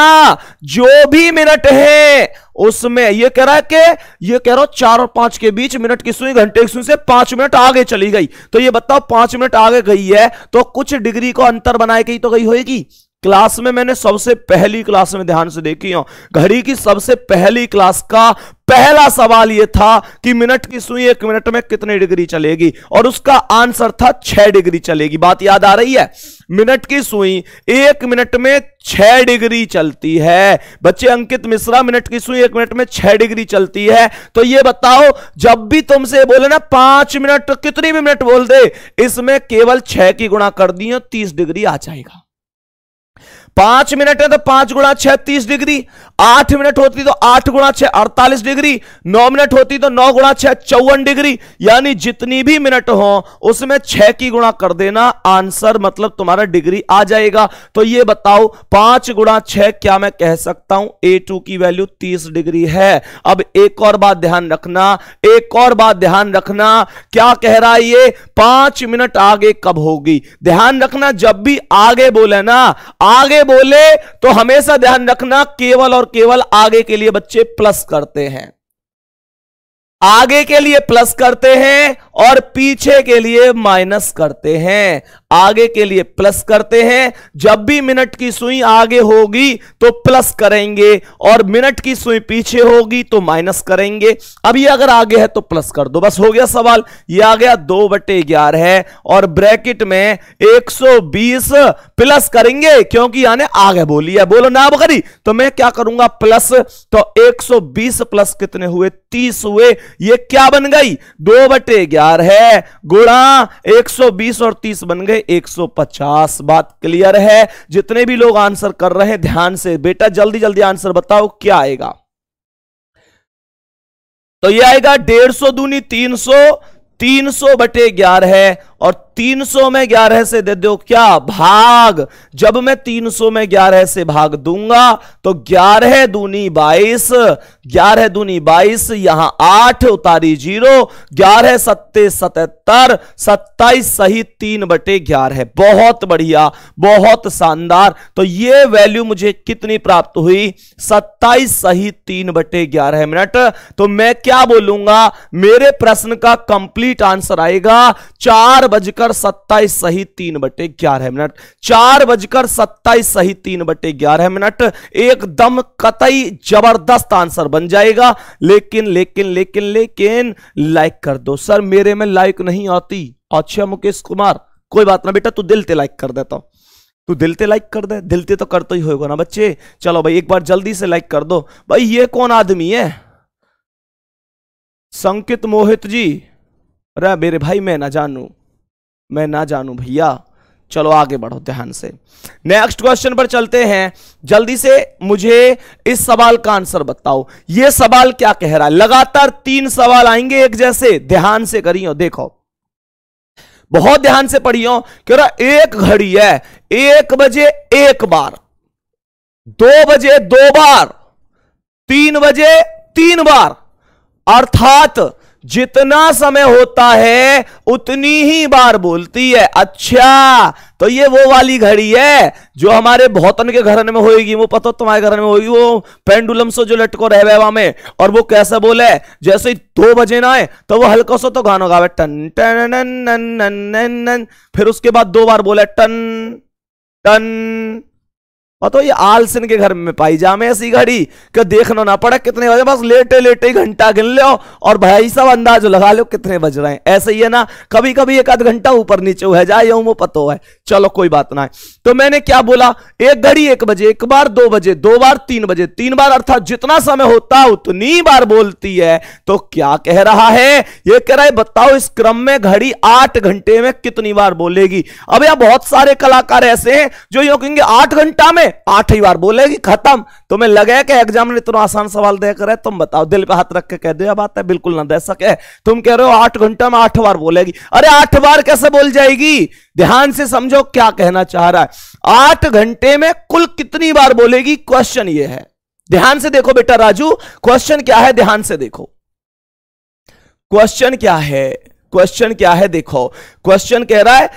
जो भी मिनट है उसमें ये कह रहा है कि ये कह रहा हूं चार और पांच के बीच मिनट की सुई घंटे की सुई से पांच मिनट आगे चली गई तो ये बताओ पांच मिनट आगे गई है तो कुछ डिग्री को अंतर बनाए गई तो गई होगी क्लास में मैंने सबसे पहली क्लास में ध्यान से देखी हूं घड़ी की सबसे पहली क्लास का पहला सवाल यह था कि मिनट की सुई एक मिनट में कितने डिग्री चलेगी और उसका आंसर था छह डिग्री चलेगी बात याद आ रही है मिनट की सुई एक मिनट में छह डिग्री चलती है बच्चे अंकित मिश्रा मिनट की सुई एक मिनट में छह डिग्री चलती है तो यह बताओ जब भी तुमसे बोले ना पांच मिनट कितनी भी मिनट बोल दे इसमें केवल छह की गुणा कर दी तीस डिग्री आ जाएगा पांच मिनट है तो पांच गुणा छत्तीस डिग्री आठ मिनट होती तो आठ गुणा छह अड़तालीस डिग्री नौ मिनट होती तो नौ गुणा छह चौवन डिग्री यानी जितनी भी मिनट हो उसमें छह की गुणा कर देना आंसर मतलब तुम्हारा डिग्री आ जाएगा तो ये बताओ पांच गुणा छह क्या मैं कह सकता हूं ए टू की वैल्यू तीस डिग्री है अब एक और बात ध्यान रखना एक और बात ध्यान रखना क्या कह रहा है ये पांच मिनट आगे कब होगी ध्यान रखना जब भी आगे बोले ना आगे बोले तो हमेशा ध्यान रखना केवल और केवल आगे के लिए बच्चे प्लस करते हैं आगे के लिए प्लस करते हैं और पीछे के लिए माइनस करते हैं आगे के लिए प्लस करते हैं जब भी मिनट की सुई आगे होगी तो प्लस करेंगे और मिनट की सुई पीछे होगी तो माइनस करेंगे अभी अगर आगे है तो प्लस कर दो बस हो गया सवाल ये आ गया दो बटे ग्यारह है और ब्रैकेट में 120 प्लस करेंगे क्योंकि यानी आगे बोली है बोलो ना बकरी तो मैं क्या करूंगा प्लस तो 120 प्लस कितने हुए 30 हुए ये क्या बन गई दो बटे ग्यारह है गुणा 120 और 30 बन गए सौ 150 बात क्लियर है जितने भी लोग आंसर कर रहे हैं ध्यान से बेटा जल्दी जल्दी आंसर बताओ क्या आएगा तो ये आएगा डेढ़ सौ दूनी तीन सौ तीन सौ बटे ग्यारह है और 300 में ग्यारह से दे दो क्या भाग जब मैं 300 में ग्यारह से भाग दूंगा तो ग्यारह दूनी बाईस ग्यारह दूनी बाईस यहां आठ उतारी जीरो ग्यारह सत्ते सतहत्तर सत्ताईस सही तीन बटे ग्यारह बहुत बढ़िया बहुत शानदार तो ये वैल्यू मुझे कितनी प्राप्त हुई सत्ताईस सही तीन बटे ग्यारह मिनट तो मैं क्या बोलूंगा मेरे प्रश्न का कंप्लीट आंसर आएगा चार बजकर सत्ताईस सही तीन बटे ग्यारह मिनट चार बजकर सत्ताईस सही तीन बटे ग्यारह मिनट एकदम कतई जबरदस्त आंसर बन जाएगा लेकिन लेकिन लेकिन लेकिन लाइक कर दो सर मेरे में लाइक नहीं आती अच्छा मुकेश कुमार कोई बात ना बेटा तू दिल से लाइक कर देता हूं तू दिल से लाइक कर दे दिल से तो करते ही होगा ना बच्चे चलो भाई एक बार जल्दी से लाइक कर दो भाई ये कौन आदमी है संकित मोहित जी अरे मेरे भाई मैं ना जानू मैं ना जानू भैया चलो आगे बढ़ो ध्यान से नेक्स्ट क्वेश्चन पर चलते हैं जल्दी से मुझे इस सवाल का आंसर बताओ ये सवाल क्या कह रहा है लगातार तीन सवाल आएंगे एक जैसे ध्यान से करियो देखो बहुत ध्यान से पढ़ियो कह रहा एक घड़ी है एक बजे एक बार दो बजे दो बार तीन बजे तीन बार अर्थात जितना समय होता है उतनी ही बार बोलती है अच्छा तो ये वो वाली घड़ी है जो हमारे भौतन के घर में होएगी वो पता तुम्हारे घर में होगी वो पेंडुलम से जो लटको रह वहां में और वो कैसे बोले जैसे दो बजे ना आए तो वो हल्को सो तो गाना गावे टन टन नन नन नन नन फिर उसके बाद दो बार बोले टन टन और हाँ तो ये आलसिन के घर में पाई जामे ऐसी घड़ी कि देखना ना पड़े कितने बजे बस लेटे लेटे घंटा गिन लो और भाई सब अंदाज लगा लो कितने बज रहे हैं ऐसे ही है ना कभी कभी एक आध घंटा ऊपर नीचे हो जाए यो वो पतो है चलो कोई बात ना है तो मैंने क्या बोला एक घड़ी एक बजे एक बार दो बजे दो बार तीन बजे तीन बार अर्थात जितना समय होता उतनी बार बोलती है तो क्या कह रहा है ये कह रहा है बताओ इस क्रम में घड़ी आठ घंटे में कितनी बार बोलेगी अब यहां बहुत सारे कलाकार ऐसे हैं जो यो कहेंगे आठ घंटा में आठ ही बार बोलेगी खत्म तुम्हें लगे कि एग्जाम में इतना आसान सवाल दे कर तुम बताओ दिल पे हाथ रख के कह दो बात है बिल्कुल ना दे सके तुम कह रहे हो आठ घंटे में आठ बार बोलेगी अरे आठ बार कैसे बोल जाएगी ध्यान से समझो क्या कहना चाह रहा है आठ घंटे में कुल कितनी बार बोलेगी क्वेश्चन ये है ध्यान से देखो बेटा राजू क्वेश्चन क्या है ध्यान से देखो क्वेश्चन क्या है क्वेश्चन क्या है देखो क्वेश्चन कह रहा है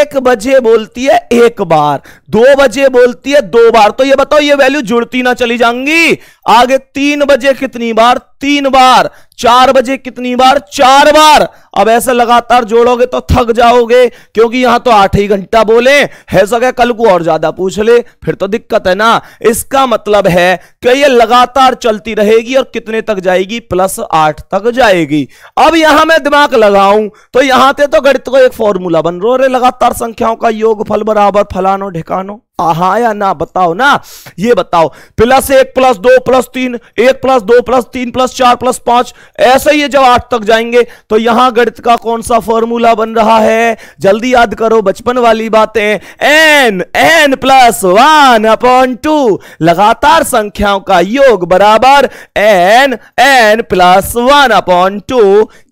एक बजे बोलती है एक बार दो बजे बोलती है दो बार तो ये बताओ ये वैल्यू जुड़ती ना चली जाएंगी आगे तीन बजे कितनी बार तीन बार चार बजे कितनी बार चार बार अब ऐसे लगातार जोड़ोगे तो थक जाओगे क्योंकि यहां तो आठ ही घंटा बोले है सके कल को और ज्यादा पूछ ले फिर तो दिक्कत है ना इसका मतलब है कि ये लगातार चलती रहेगी और कितने तक जाएगी प्लस आठ तक जाएगी अब यहां मैं दिमाग लगाऊं तो यहां से तो गणित को एक फॉर्मूला बन रो रहे लगातार संख्याओं का योग फल बराबर फलानो ढिकानो आहा या ना बताओ ना ये बताओ प्लस एक प्लस दो प्लस तीन एक प्लस दो प्लस तीन प्लस चार प्लस पांच ऐसे ही जब आठ तक जाएंगे तो यहां गणित का कौन सा फॉर्मूला बन रहा है जल्दी याद करो बचपन वाली बातें N N plus one upon two लगातार संख्याओं का योग बराबर N N plus one upon two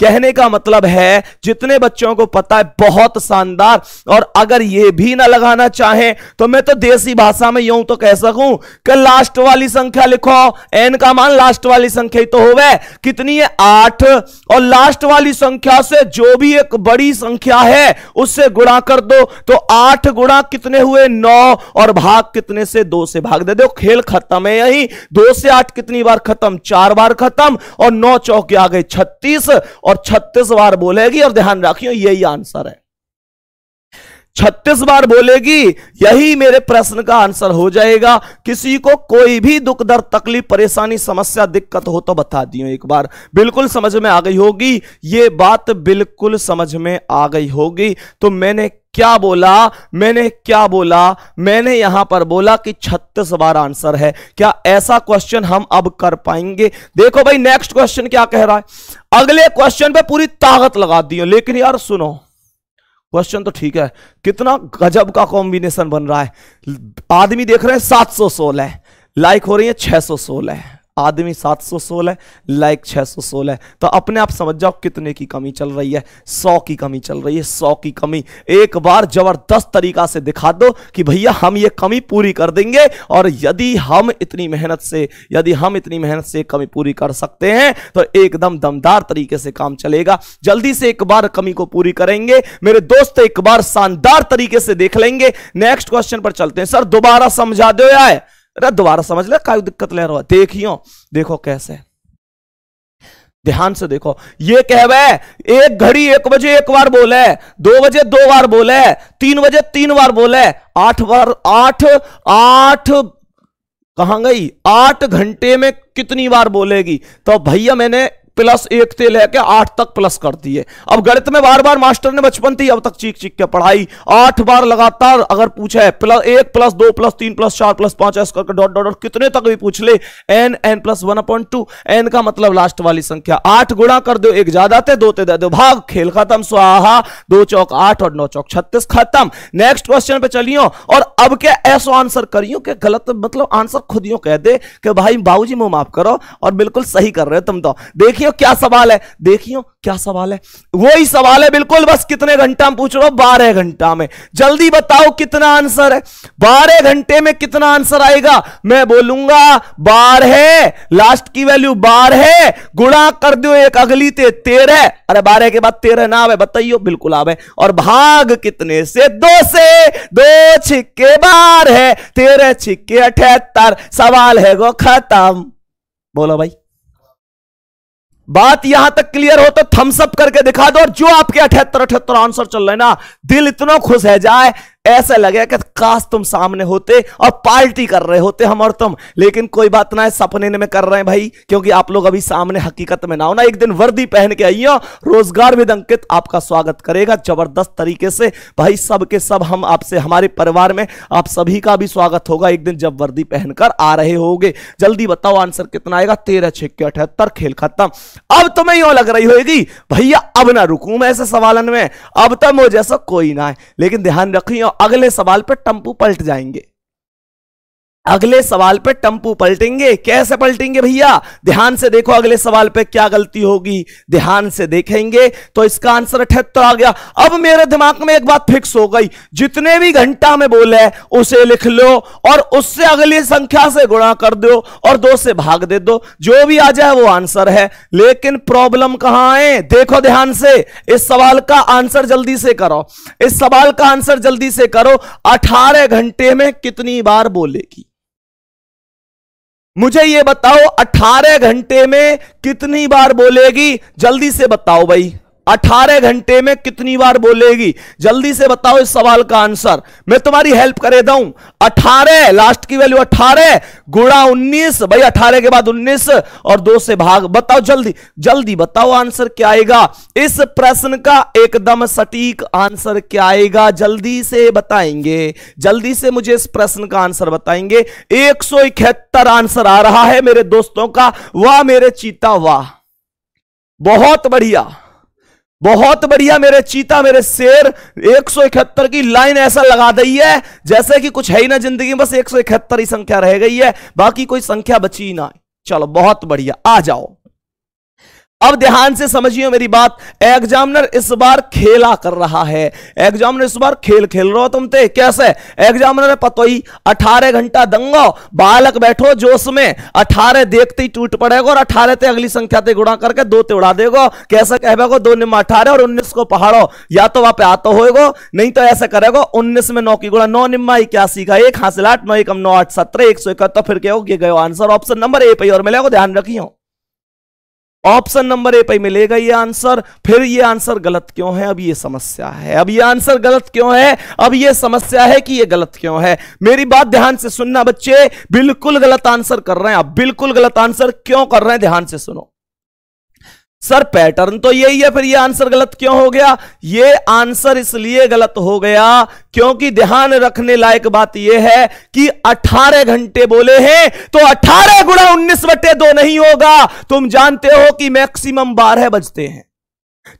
कहने का मतलब है जितने बच्चों को पता है बहुत शानदार और अगर ये भी ना लगाना चाहे तो मैं तो देसी भाषा में यूं तो कह सकूं कि लास्ट वाली संख्या लिखो एन का मान लास्ट वाली संख्या ही तो हो कितनी है आठ और लास्ट वाली संख्या से जो भी एक बड़ी संख्या है उससे गुणा कर दो तो आठ गुणा कितने हुए नौ और भाग कितने से दो से भाग दे दो खेल खत्म है यही दो से आठ कितनी बार खत्म चार बार खत्म और नौ चौके आ गए छत्तीस और छत्तीस बार बोलेगी और ध्यान रखियो यही आंसर है छत्तीस बार बोलेगी यही मेरे प्रश्न का आंसर हो जाएगा किसी को कोई भी दुख दर्द तकलीफ परेशानी समस्या दिक्कत हो तो बता दियो एक बार बिल्कुल समझ में आ गई होगी ये बात बिल्कुल समझ में आ गई होगी तो मैंने क्या बोला मैंने क्या बोला मैंने यहां पर बोला कि छत्तीस बार आंसर है क्या ऐसा क्वेश्चन हम अब कर पाएंगे देखो भाई नेक्स्ट क्वेश्चन क्या कह रहा है अगले क्वेश्चन पे पूरी ताकत लगा दी लेकिन यार सुनो क्वेश्चन तो ठीक है कितना गजब का कॉम्बिनेशन बन रहा है आदमी देख रहे हैं सात सौ सोलह लाइक हो रही है छह सौ सोलह आदमी 716 लाइक 616 तो अपने आप समझ जाओ कितने की कमी चल रही है 100 की कमी चल रही है 100 की कमी एक बार जबरदस्त तरीका से दिखा दो कि भैया हम ये कमी पूरी कर देंगे और यदि हम इतनी मेहनत से यदि हम इतनी मेहनत से कमी पूरी कर सकते हैं तो एकदम दमदार तरीके से काम चलेगा जल्दी से एक बार कमी को पूरी करेंगे मेरे दोस्त एक बार शानदार तरीके से देख लेंगे नेक्स्ट क्वेश्चन पर चलते हैं सर दोबारा समझा दो यार अरे दोबारा समझ ले का दिक्कत ले रहा देखियो देखो कैसे ध्यान से देखो ये कहवे एक घड़ी एक बजे एक बार बोले दो बजे दो बार बोले तीन बजे तीन बार बोले आठ बार आठ आठ कहा गई आठ घंटे में कितनी बार बोलेगी तो भैया मैंने प्लस एक से लेके आठ तक प्लस कर दिए अब गणित में बार बार मास्टर ने बचपन थी अब तक चीख चीख के पढ़ाई आठ बार लगातार अगर पूछे प्लस एक प्लस दो प्लस तीन प्लस चार प्लस पांच ऐसा करके डॉट डॉट डॉट कितने तक भी पूछ ले N N plus one upon two N का मतलब लास्ट वाली संख्या आठ गुणा कर दो एक ज्यादा थे दो ते दे दो भाग खेल खत्म स्वाहा दो चौक आठ और नौ चौक छत्तीस खत्म नेक्स्ट क्वेश्चन पे चलियो और अब क्या ऐसा आंसर करियो कि गलत मतलब आंसर खुद यो कह दे कि भाई बाबूजी मुंह माफ करो और बिल्कुल सही कर रहे हो तुम तो देखिए देखियो क्या सवाल है देखियो क्या सवाल है वही सवाल है बिल्कुल बस कितने घंटा में पूछ रहा हूं बारह घंटा में जल्दी बताओ कितना आंसर है बारह घंटे में कितना आंसर आएगा मैं बोलूंगा बार है लास्ट की वैल्यू बार है गुणा कर दो एक अगली ते तेरह अरे बारह के बाद तेरह ना आवे बताइयो बिल्कुल आवे और भाग कितने से दो से दो छिक्के बार है तेरह छिक्के अठहत्तर सवाल है गो खत्म बोलो भाई बात यहां तक क्लियर हो तो थम्सअप करके दिखा दो और जो आपके अठहत्तर अठहत्तर आंसर चल रहे ना दिल इतना खुश है जाए ऐसा लगे कि काश तुम सामने होते और पार्टी कर रहे होते हम और तुम लेकिन कोई बात ना है सपने में कर रहे हैं भाई क्योंकि आप लोग अभी सामने हकीकत में ना हो ना एक दिन वर्दी पहन के आइयो रोजगार भी अंकित आपका स्वागत करेगा जबरदस्त तरीके से भाई सब के सब हम आपसे हमारे परिवार में आप सभी का भी स्वागत होगा एक दिन जब वर्दी पहनकर आ रहे हो जल्दी बताओ आंसर कितना आएगा तेरह छिक्के अठहत्तर खेल खत्म अब तुम्हें यो लग रही होगी भैया अब ना रुकू मैं ऐसे सवालन में अब तक तो मुझे ऐसा कोई ना है लेकिन ध्यान रखियो अगले सवाल पर टंपू पलट जाएंगे अगले सवाल पे टंपू पलटेंगे कैसे पलटेंगे भैया ध्यान से देखो अगले सवाल पे क्या गलती होगी ध्यान से देखेंगे तो इसका आंसर अठहत्तर आ गया अब मेरे दिमाग में एक बात फिक्स हो गई जितने भी घंटा में बोले उसे लिख लो और उससे अगली संख्या से गुणा कर दो और दो से भाग दे दो जो भी आ जाए वो आंसर है लेकिन प्रॉब्लम कहां है देखो ध्यान से इस सवाल का आंसर जल्दी से करो इस सवाल का आंसर जल्दी से करो अठारह घंटे में कितनी बार बोलेगी मुझे ये बताओ 18 घंटे में कितनी बार बोलेगी जल्दी से बताओ भाई 18 घंटे में कितनी बार बोलेगी जल्दी से बताओ इस सवाल का आंसर मैं तुम्हारी हेल्प करे दू 18 लास्ट की वैल्यू 18 गुणा 19 भाई 18 के बाद 19 और दो से भाग बताओ जल्दी जल्दी बताओ आंसर क्या आएगा इस प्रश्न का एकदम सटीक आंसर क्या आएगा जल्दी से बताएंगे जल्दी से मुझे इस प्रश्न का आंसर बताएंगे एक आंसर आ रहा है मेरे दोस्तों का वाह मेरे चीता वाह बहुत बढ़िया बहुत बढ़िया मेरे चीता मेरे शेर एक की लाइन ऐसा लगा दी है जैसे कि कुछ है ही ना जिंदगी में बस एक ही संख्या रह गई है बाकी कोई संख्या बची ही ना चलो बहुत बढ़िया आ जाओ अब ध्यान से समझिए मेरी बात एग्जामिनर इस बार खेला कर रहा है एग्जामिनर इस बार खेल खेल रहा हो तुम ते कैसे एग्जामिनर पतो ही अठारह घंटा दंगो बालक बैठो जोश में अठारह देखते ही टूट पड़ेगा और अठारह ते अगली संख्या ते गुणा करके दो ते उड़ा देगा कैसे कहेगा दो निम्मा अठारह और उन्नीस को पहाड़ो या तो वहां पे आता होएगो नहीं तो ऐसा करेगा उन्नीस में नौ की गुणा नौ निम्मा इक्यासी का एक हासिल आठ नौ एक नौ आठ सत्रह एक सौ इकहत्तर फिर क्या हो गया आंसर ऑप्शन नंबर ए पे और मिलेगा ध्यान रखियो ऑप्शन नंबर ए पर मिलेगा ये आंसर फिर ये आंसर गलत क्यों है अब ये समस्या है अब ये आंसर गलत क्यों है अब ये समस्या है कि ये गलत क्यों है मेरी बात ध्यान से सुनना बच्चे बिल्कुल गलत आंसर कर रहे हैं आप बिल्कुल गलत आंसर क्यों कर रहे हैं ध्यान से सुनो सर पैटर्न तो यही है फिर ये आंसर गलत क्यों हो गया ये आंसर इसलिए गलत हो गया क्योंकि ध्यान रखने लायक बात यह है कि 18 घंटे बोले हैं तो 18 गुणा उन्नीस बटे दो नहीं होगा तुम जानते हो कि मैक्सिमम बारह बजते हैं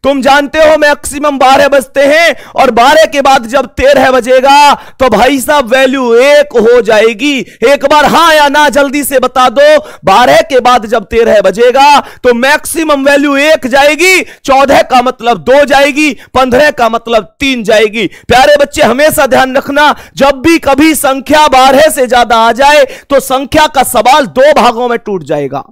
तुम जानते हो मैक्सिमम बारह बजते हैं और बारह के बाद जब तेरह बजेगा तो भाई साहब वैल्यू एक हो जाएगी एक बार हां या ना जल्दी से बता दो बारह के बाद जब तेरह बजेगा तो मैक्सिमम वैल्यू एक जाएगी चौदह का मतलब दो जाएगी पंद्रह का मतलब तीन जाएगी प्यारे बच्चे हमेशा ध्यान रखना जब भी कभी संख्या बारह से ज्यादा आ जाए तो संख्या का सवाल दो भागों में टूट जाएगा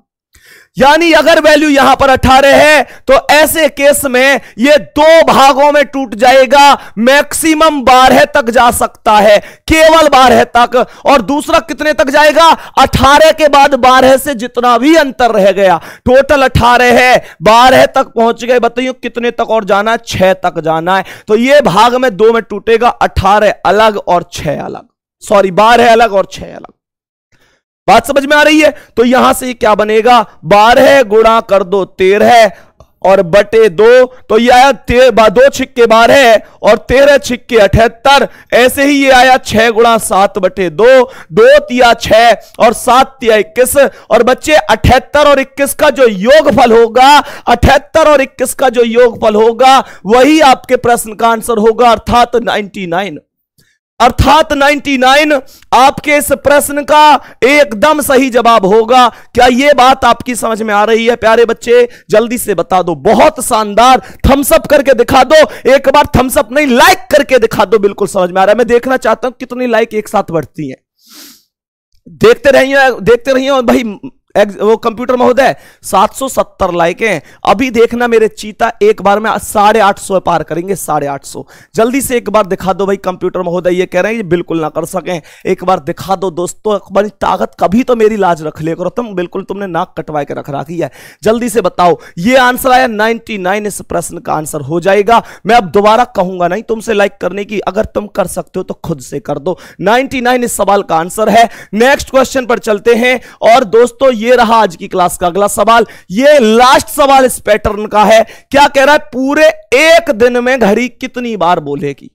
यानी अगर वैल्यू यहां पर 18 है तो ऐसे केस में यह दो भागों में टूट जाएगा मैक्सिमम बारह तक जा सकता है केवल बारह तक और दूसरा कितने तक जाएगा 18 के बाद बारह से जितना भी अंतर रह गया टोटल 18 है बारह तक पहुंच गए बताइए कितने तक और जाना है छह तक जाना है तो ये भाग में दो में टूटेगा अठारह अलग और छह अलग सॉरी बारह अलग और छह अलग बात समझ में आ रही है तो यहां से क्या बनेगा बारह गुणा कर दो तेरह और बटे दो तो ये आया दो छिक्के बारह और तेरह छिक्के अठहत्तर ऐसे ही ये आया छह गुणा सात बटे दो दो तिया छह और सात तिया इक्कीस और बच्चे अठहत्तर और इक्कीस का जो योगफल होगा अठहत्तर और इक्कीस का जो योगफल होगा वही आपके प्रश्न का आंसर होगा अर्थात नाइनटी नाइन अर्थात 99 आपके इस प्रश्न का एकदम सही जवाब होगा क्या यह बात आपकी समझ में आ रही है प्यारे बच्चे जल्दी से बता दो बहुत शानदार थम्सअप करके दिखा दो एक बार थम्सअप नहीं लाइक करके दिखा दो बिल्कुल समझ में आ रहा है मैं देखना चाहता हूं कितनी लाइक एक साथ बढ़ती है देखते रहिए देखते रहिए और भाई वो कंप्यूटर महोदय 770 लाइक हैं अभी देखना मेरे चीता एक बार में साढ़े आठ सौ पार करेंगे साढ़े आठ सौ जल्दी से एक बार दिखा दो भाई कंप्यूटर महोदय ये कह रहे हैं ये बिल्कुल ना कर सकें एक बार दिखा दो दोस्तों अकबर ताकत कभी तो मेरी लाज रख ले करो तुम बिल्कुल तुमने नाक कटवा के रख रखी है जल्दी से बताओ ये आंसर आया नाइनटी इस प्रश्न का आंसर हो जाएगा मैं अब दोबारा कहूंगा नहीं तुमसे लाइक करने की अगर तुम कर सकते हो तो खुद से कर दो 99 इस सवाल का आंसर है नेक्स्ट क्वेश्चन पर चलते हैं और दोस्तों ये ये रहा आज की क्लास का अगला सवाल ये लास्ट सवाल इस पैटर्न का है क्या कह रहा है पूरे एक दिन में घड़ी कितनी बार बोलेगी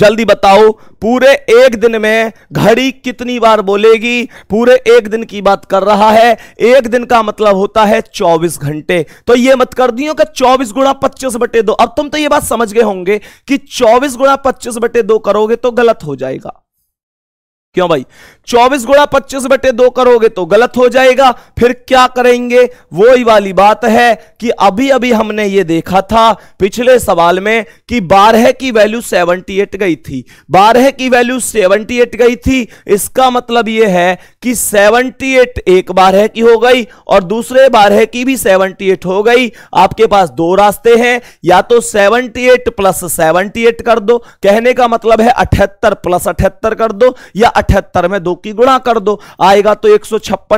जल्दी बताओ पूरे एक दिन में घड़ी कितनी बार बोलेगी पूरे एक दिन की बात कर रहा है एक दिन का मतलब होता है 24 घंटे तो ये मत कर दियो कि 24 गुणा पच्चीस बटे दो अब तुम तो ये बात समझ गए होंगे कि 24 गुणा पच्चीस बटे दो करोगे तो गलत हो जाएगा क्यों भाई 24 गुणा पच्चीस बटे दो करोगे तो गलत हो जाएगा फिर क्या करेंगे वो ही वाली बात है कि अभी अभी हमने ये देखा था पिछले सवाल में कि बारह की वैल्यू 78 गई थी बारह की वैल्यू 78 गई थी इसका मतलब ये है कि 78 एक बारह की हो गई और दूसरे बारह की भी 78 हो गई आपके पास दो रास्ते हैं या तो सेवनटी एट कर दो कहने का मतलब है अठहत्तर प्लस अठहत्तर कर दो या अठहत्तर में दो की गुणा कर दो आएगा तो एक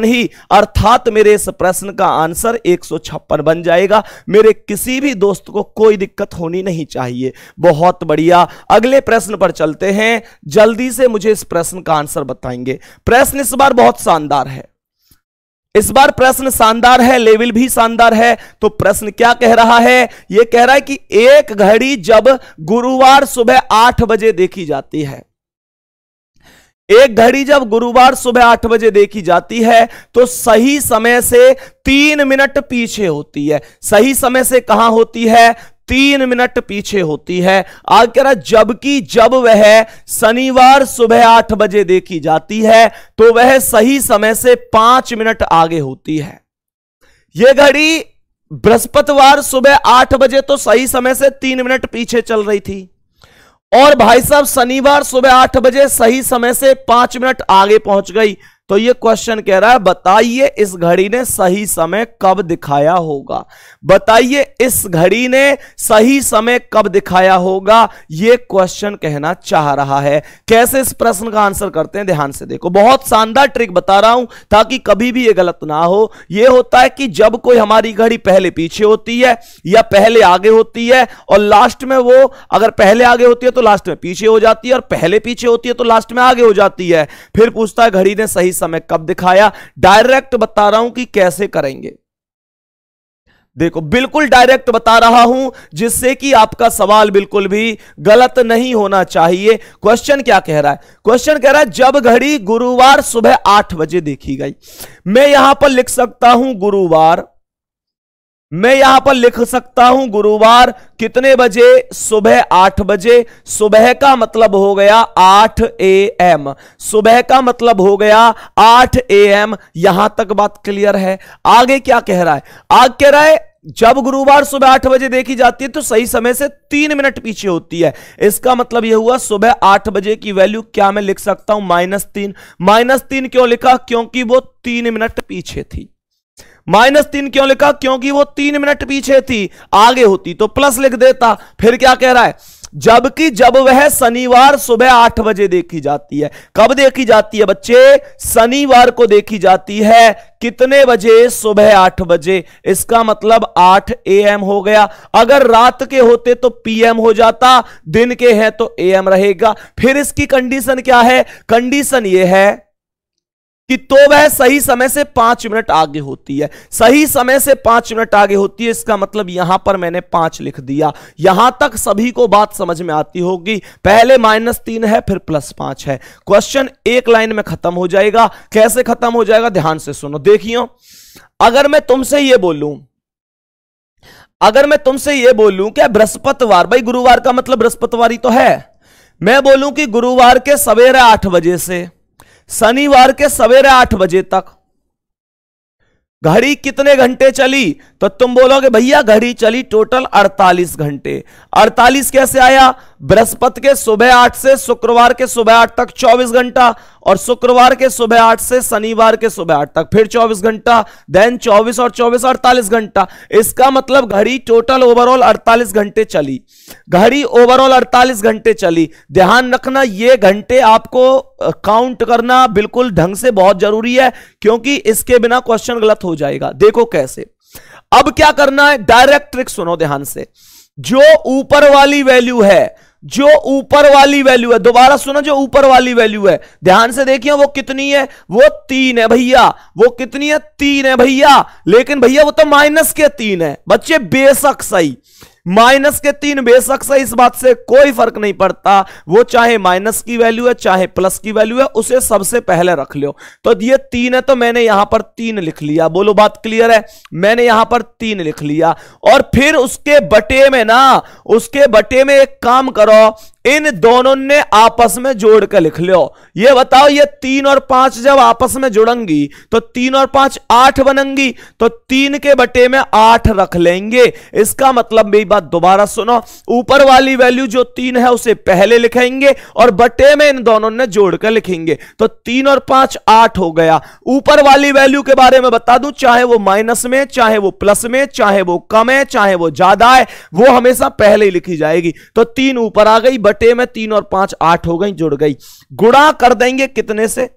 ही अर्थात मेरे इस प्रश्न का आंसर एक बन जाएगा मेरे किसी भी दोस्त को कोई दिक्कत होनी नहीं चाहिए बहुत बढ़िया अगले प्रश्न पर चलते हैं जल्दी से मुझे इस प्रश्न का आंसर बताएंगे प्रश्न इस बार बहुत शानदार है इस बार प्रश्न शानदार है लेवल भी शानदार है तो प्रश्न क्या कह रहा है यह कह रहा है कि एक घड़ी जब गुरुवार सुबह आठ बजे देखी जाती है एक घड़ी जब गुरुवार सुबह आठ बजे देखी जाती है तो सही समय से तीन मिनट पीछे होती है सही समय से कहां होती है तीन मिनट पीछे होती है आगे कह रहा जबकि जब वह शनिवार सुबह आठ बजे देखी जाती है तो वह सही समय से पांच मिनट आगे होती है यह घड़ी बृहस्पतिवार सुबह आठ बजे तो सही समय से तीन मिनट पीछे चल रही थी और भाई साहब शनिवार सुबह आठ बजे सही समय से पांच मिनट आगे पहुंच गई तो ये क्वेश्चन कह रहा है बताइए इस घड़ी ने सही समय कब दिखाया होगा बताइए इस घड़ी ने सही समय कब दिखाया होगा ये क्वेश्चन कहना चाह रहा है कैसे इस प्रश्न का आंसर करते हैं ध्यान से देखो बहुत शानदार ट्रिक बता रहा हूं ताकि कभी भी ये गलत ना हो ये होता है कि जब कोई हमारी घड़ी पहले पीछे होती है या पहले आगे होती है और लास्ट में वो अगर पहले आगे होती है तो लास्ट में पीछे हो जाती है और पहले पीछे होती है तो लास्ट में आगे हो जाती है फिर पूछता है घड़ी ने सही सही समय कब दिखाया डायरेक्ट बता रहा हूं कि कैसे करेंगे देखो बिल्कुल डायरेक्ट बता रहा हूं जिससे कि आपका सवाल बिल्कुल भी गलत नहीं होना चाहिए क्वेश्चन क्या कह रहा है क्वेश्चन कह रहा है जब घड़ी गुरुवार सुबह आठ बजे देखी गई मैं यहां पर लिख सकता हूं गुरुवार मैं यहां पर लिख सकता हूं गुरुवार कितने बजे सुबह आठ बजे सुबह का मतलब हो गया आठ ए एम सुबह का मतलब हो गया आठ ए एम यहां तक बात क्लियर है आगे क्या कह रहा है आग कह रहा है जब गुरुवार सुबह आठ बजे देखी जाती है तो सही समय से तीन मिनट पीछे होती है इसका मतलब यह हुआ सुबह आठ बजे की वैल्यू क्या मैं लिख सकता हूं माइनस तीन माइनस तीन क्यों लिखा क्योंकि वो तीन मिनट पीछे थी माइनस तीन क्यों लिखा क्योंकि वो तीन मिनट पीछे थी आगे होती तो प्लस लिख देता फिर क्या कह रहा है जबकि जब वह शनिवार सुबह आठ बजे देखी जाती है कब देखी जाती है बच्चे शनिवार को देखी जाती है कितने बजे सुबह आठ बजे इसका मतलब आठ ए एम हो गया अगर रात के होते तो पी एम हो जाता दिन के हैं तो ए एम रहेगा फिर इसकी कंडीशन क्या है कंडीशन यह है कि तो वह सही समय से पांच मिनट आगे होती है सही समय से पांच मिनट आगे होती है इसका मतलब यहां पर मैंने पांच लिख दिया यहां तक सभी को बात समझ में आती होगी पहले माइनस तीन है फिर प्लस पांच है क्वेश्चन एक लाइन में खत्म हो जाएगा कैसे खत्म हो जाएगा ध्यान से सुनो देखियो अगर मैं तुमसे यह बोलूं अगर मैं तुमसे यह बोलूं क्या बृहस्पतिवार भाई गुरुवार का मतलब बृहस्पतिवार तो है मैं बोलूं कि गुरुवार के सवेरे आठ बजे से शनिवार के सवेरे आठ बजे तक घड़ी कितने घंटे चली तो तुम बोलोगे भैया घड़ी चली टोटल 48 घंटे 48 कैसे आया बृहस्पति के सुबह आठ से शुक्रवार के सुबह आठ तक 24 घंटा और शुक्रवार के सुबह आठ से शनिवार के सुबह आठ तक फिर चौबीस घंटा देन चौबीस और चौबीस अड़तालीस घंटा इसका मतलब घड़ी टोटल ओवरऑल अड़तालीस घंटे चली घड़ी ओवरऑल अड़तालीस घंटे चली ध्यान रखना ये घंटे आपको काउंट करना बिल्कुल ढंग से बहुत जरूरी है क्योंकि इसके बिना क्वेश्चन गलत हो जाएगा देखो कैसे अब क्या करना है डायरेक्ट ट्रिक सुनो ध्यान से जो ऊपर वाली वैल्यू है जो ऊपर वाली वैल्यू है दोबारा सुनो जो ऊपर वाली वैल्यू है ध्यान से देखिए वो कितनी है वो तीन है भैया वो कितनी है तीन है भैया लेकिन भैया वो तो माइनस के तीन है बच्चे बेसक सही माइनस के तीन बेशक से इस बात से कोई फर्क नहीं पड़ता वो चाहे माइनस की वैल्यू है चाहे प्लस की वैल्यू है उसे सबसे पहले रख लो तो ये तीन है तो मैंने यहां पर तीन लिख लिया बोलो बात क्लियर है मैंने यहां पर तीन लिख लिया और फिर उसके बटे में ना उसके बटे में एक काम करो इन दोनों ने आपस में जोड़ कर लिख लो ये बताओ ये तीन और पांच जब आपस में जुड़ेंगी तो तीन और पांच आठ बनेंगी तो तीन के बटे में आठ रख लेंगे इसका मतलब मेरी बात दोबारा सुनो ऊपर वाली वैल्यू जो तीन है उसे पहले लिखेंगे और बटे में इन दोनों ने जोड़कर लिखेंगे तो तीन और पांच आठ हो गया ऊपर वाली वैल्यू के बारे में बता दू चाहे वो माइनस में चाहे वो प्लस में चाहे वो कम है चाहे वो ज्यादा है वो हमेशा पहले ही लिखी जाएगी तो तीन ऊपर आ गई बटे में तीन और पांच आठ हो गई जुड़ गई गुणा कर देंगे कितने से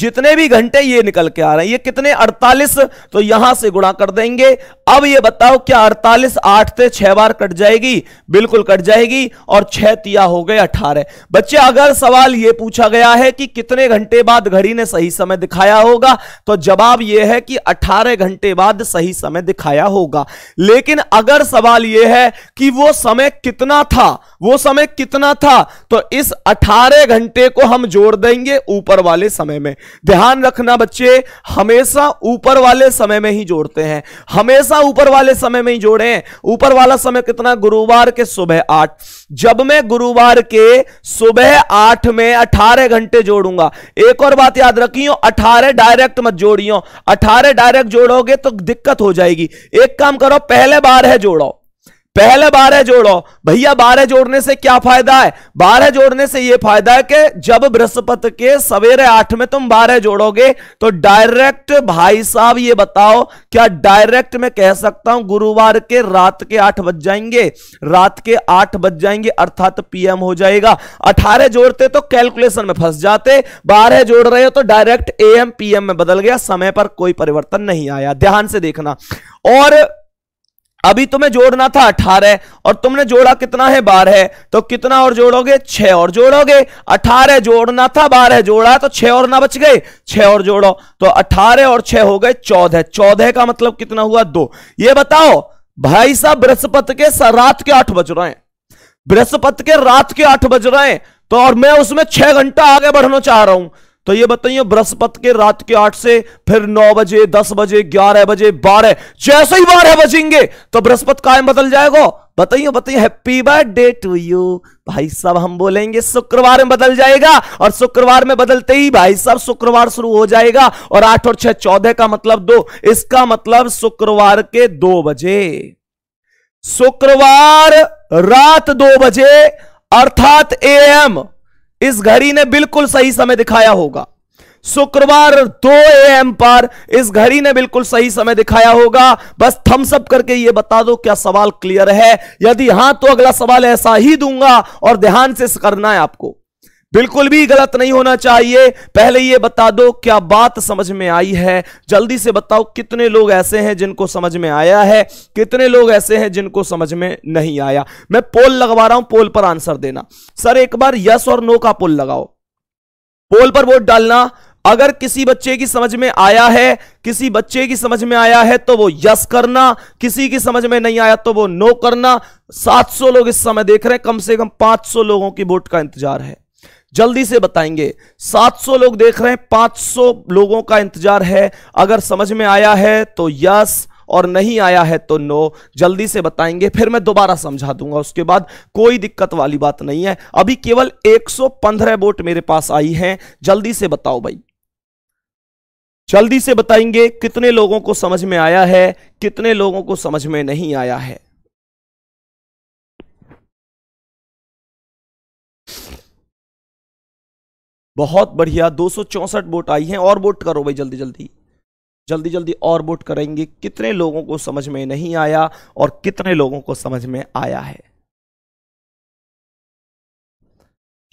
जितने भी घंटे ये निकल के आ रहे हैं ये कितने 48 तो यहां से गुणा कर देंगे अब ये बताओ क्या 48 आठ से छह बार कट जाएगी बिल्कुल कट जाएगी और छह तिया हो गए 18 बच्चे अगर सवाल ये पूछा गया है कि कितने घंटे बाद घड़ी ने सही समय दिखाया होगा तो जवाब यह है कि 18 घंटे बाद सही समय दिखाया होगा लेकिन अगर सवाल यह है कि वो समय कितना था वो समय कितना था तो इस अठारह घंटे को हम जोड़ देंगे ऊपर वाले समय में ध्यान रखना बच्चे हमेशा ऊपर वाले समय में ही जोड़ते हैं हमेशा ऊपर वाले समय में ही जोड़े ऊपर वाला समय कितना गुरुवार के सुबह आठ जब मैं गुरुवार के सुबह आठ में अठारह घंटे जोड़ूंगा एक और बात याद रखियो अठारह डायरेक्ट मत जोड़ियो अठारह डायरेक्ट जोड़ोगे तो दिक्कत हो जाएगी एक काम करो पहले बार है जोड़ो पहले बारह जोड़ो भैया बारह जोड़ने से क्या फायदा है बारह जोड़ने से यह फायदा है कि जब बृहस्पति के सवेरे आठ में तुम बारह जोड़ोगे तो डायरेक्ट भाई साहब ये बताओ क्या डायरेक्ट मैं कह सकता हूं गुरुवार के रात के आठ बज जाएंगे रात के आठ बज जाएंगे अर्थात पीएम हो जाएगा अठारह जोड़ते तो कैलकुलेशन में फंस जाते बारह जोड़ रहे हो तो डायरेक्ट ए पीएम में बदल गया समय पर कोई परिवर्तन नहीं आया ध्यान से देखना और अभी तुम्हें जोड़ना था अठारह और तुमने जोड़ा कितना है बारह तो कितना और जोड़ोगे छह और जोड़ोगे अठारह जोड़ना था बारह जोड़ा तो छह और ना बच गए छह और जोड़ो तो अठारह और छह हो गए चौदह चौदह का मतलब कितना हुआ दो ये बताओ भाई साहब बृहस्पति के रात के आठ बज रहे हैं बृहस्पति के रात के आठ बज रहे हैं तो और मैं उसमें छह घंटा आगे बढ़ना चाह रहा हूं तो ये बताइए बृहस्पति के रात के आठ से फिर नौ बजे दस बजे ग्यारह बजे बारह जैसे ही बारह बजेंगे तो बृहस्पति कायम बदल जाएगा बताइए बताइए हैप्पी बर्थडे टू यू भाई साहब हम बोलेंगे शुक्रवार में बदल जाएगा और शुक्रवार में बदलते ही भाई साहब शुक्रवार शुरू हो जाएगा और आठ और छह चौदह का मतलब दो इसका मतलब शुक्रवार के दो बजे शुक्रवार रात दो बजे अर्थात एम इस घड़ी ने बिल्कुल सही समय दिखाया होगा शुक्रवार 2 एम पर इस घड़ी ने बिल्कुल सही समय दिखाया होगा बस थम्स अप करके ये बता दो क्या सवाल क्लियर है यदि हां तो अगला सवाल ऐसा ही दूंगा और ध्यान से करना है आपको बिल्कुल भी गलत नहीं होना चाहिए पहले ये बता दो क्या बात समझ में आई है जल्दी से बताओ कितने लोग ऐसे हैं जिनको समझ में आया है कितने लोग ऐसे हैं जिनको समझ में नहीं आया मैं पोल लगवा रहा हूं पोल पर आंसर देना सर एक बार यस और नो का पोल लगाओ पोल पर वोट डालना अगर किसी बच्चे की समझ में आया है किसी बच्चे की समझ में आया है तो वो यस करना किसी की समझ में नहीं आया तो वो नो करना 700 लोग इस समय देख रहे हैं कम से कम 500 लोगों की वोट का इंतजार है जल्दी से बताएंगे 700 लोग देख रहे हैं 500 लोगों का इंतजार है अगर समझ में आया है तो यस और नहीं आया है तो नो जल्दी से बताएंगे फिर मैं दोबारा समझा दूंगा उसके बाद कोई दिक्कत वाली बात नहीं है अभी केवल 115 वोट मेरे पास आई हैं जल्दी से बताओ भाई जल्दी से बताएंगे कितने लोगों को समझ में आया है कितने लोगों को समझ में नहीं आया है बहुत बढ़िया दो वोट आई हैं और वोट करो भाई जल्दी जल्दी जल्दी जल्दी और वोट करेंगे कितने लोगों को समझ में नहीं आया और कितने लोगों को समझ में आया है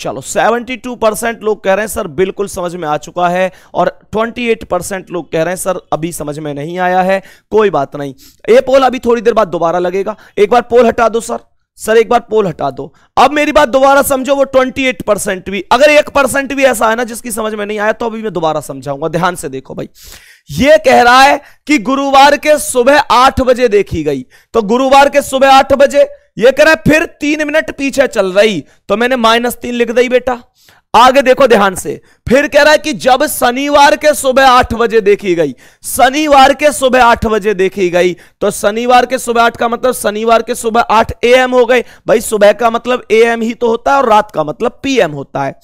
चलो 72 परसेंट लोग कह रहे हैं सर बिल्कुल समझ में आ चुका है और 28 परसेंट लोग कह रहे हैं सर अभी समझ में नहीं आया है कोई बात नहीं ये पोल अभी थोड़ी देर बाद दोबारा लगेगा एक बार पोल हटा दो सर सर एक बार पोल हटा दो अब मेरी बात दोबारा समझो वो 28 परसेंट भी अगर एक परसेंट भी ऐसा है ना जिसकी समझ में नहीं आया तो अभी मैं दोबारा समझाऊंगा ध्यान से देखो भाई ये कह रहा है कि गुरुवार के सुबह आठ बजे देखी गई तो गुरुवार के सुबह आठ बजे ये कह रहा है फिर तीन मिनट पीछे चल रही तो मैंने माइनस तीन लिख दी बेटा आगे देखो ध्यान से फिर कह रहा है कि जब शनिवार के सुबह आठ बजे देखी गई शनिवार के सुबह आठ बजे देखी गई तो शनिवार के सुबह आठ का मतलब शनिवार के सुबह आठ ए एम हो गए भाई सुबह का मतलब ए एम ही तो होता है और रात का मतलब पी एम होता है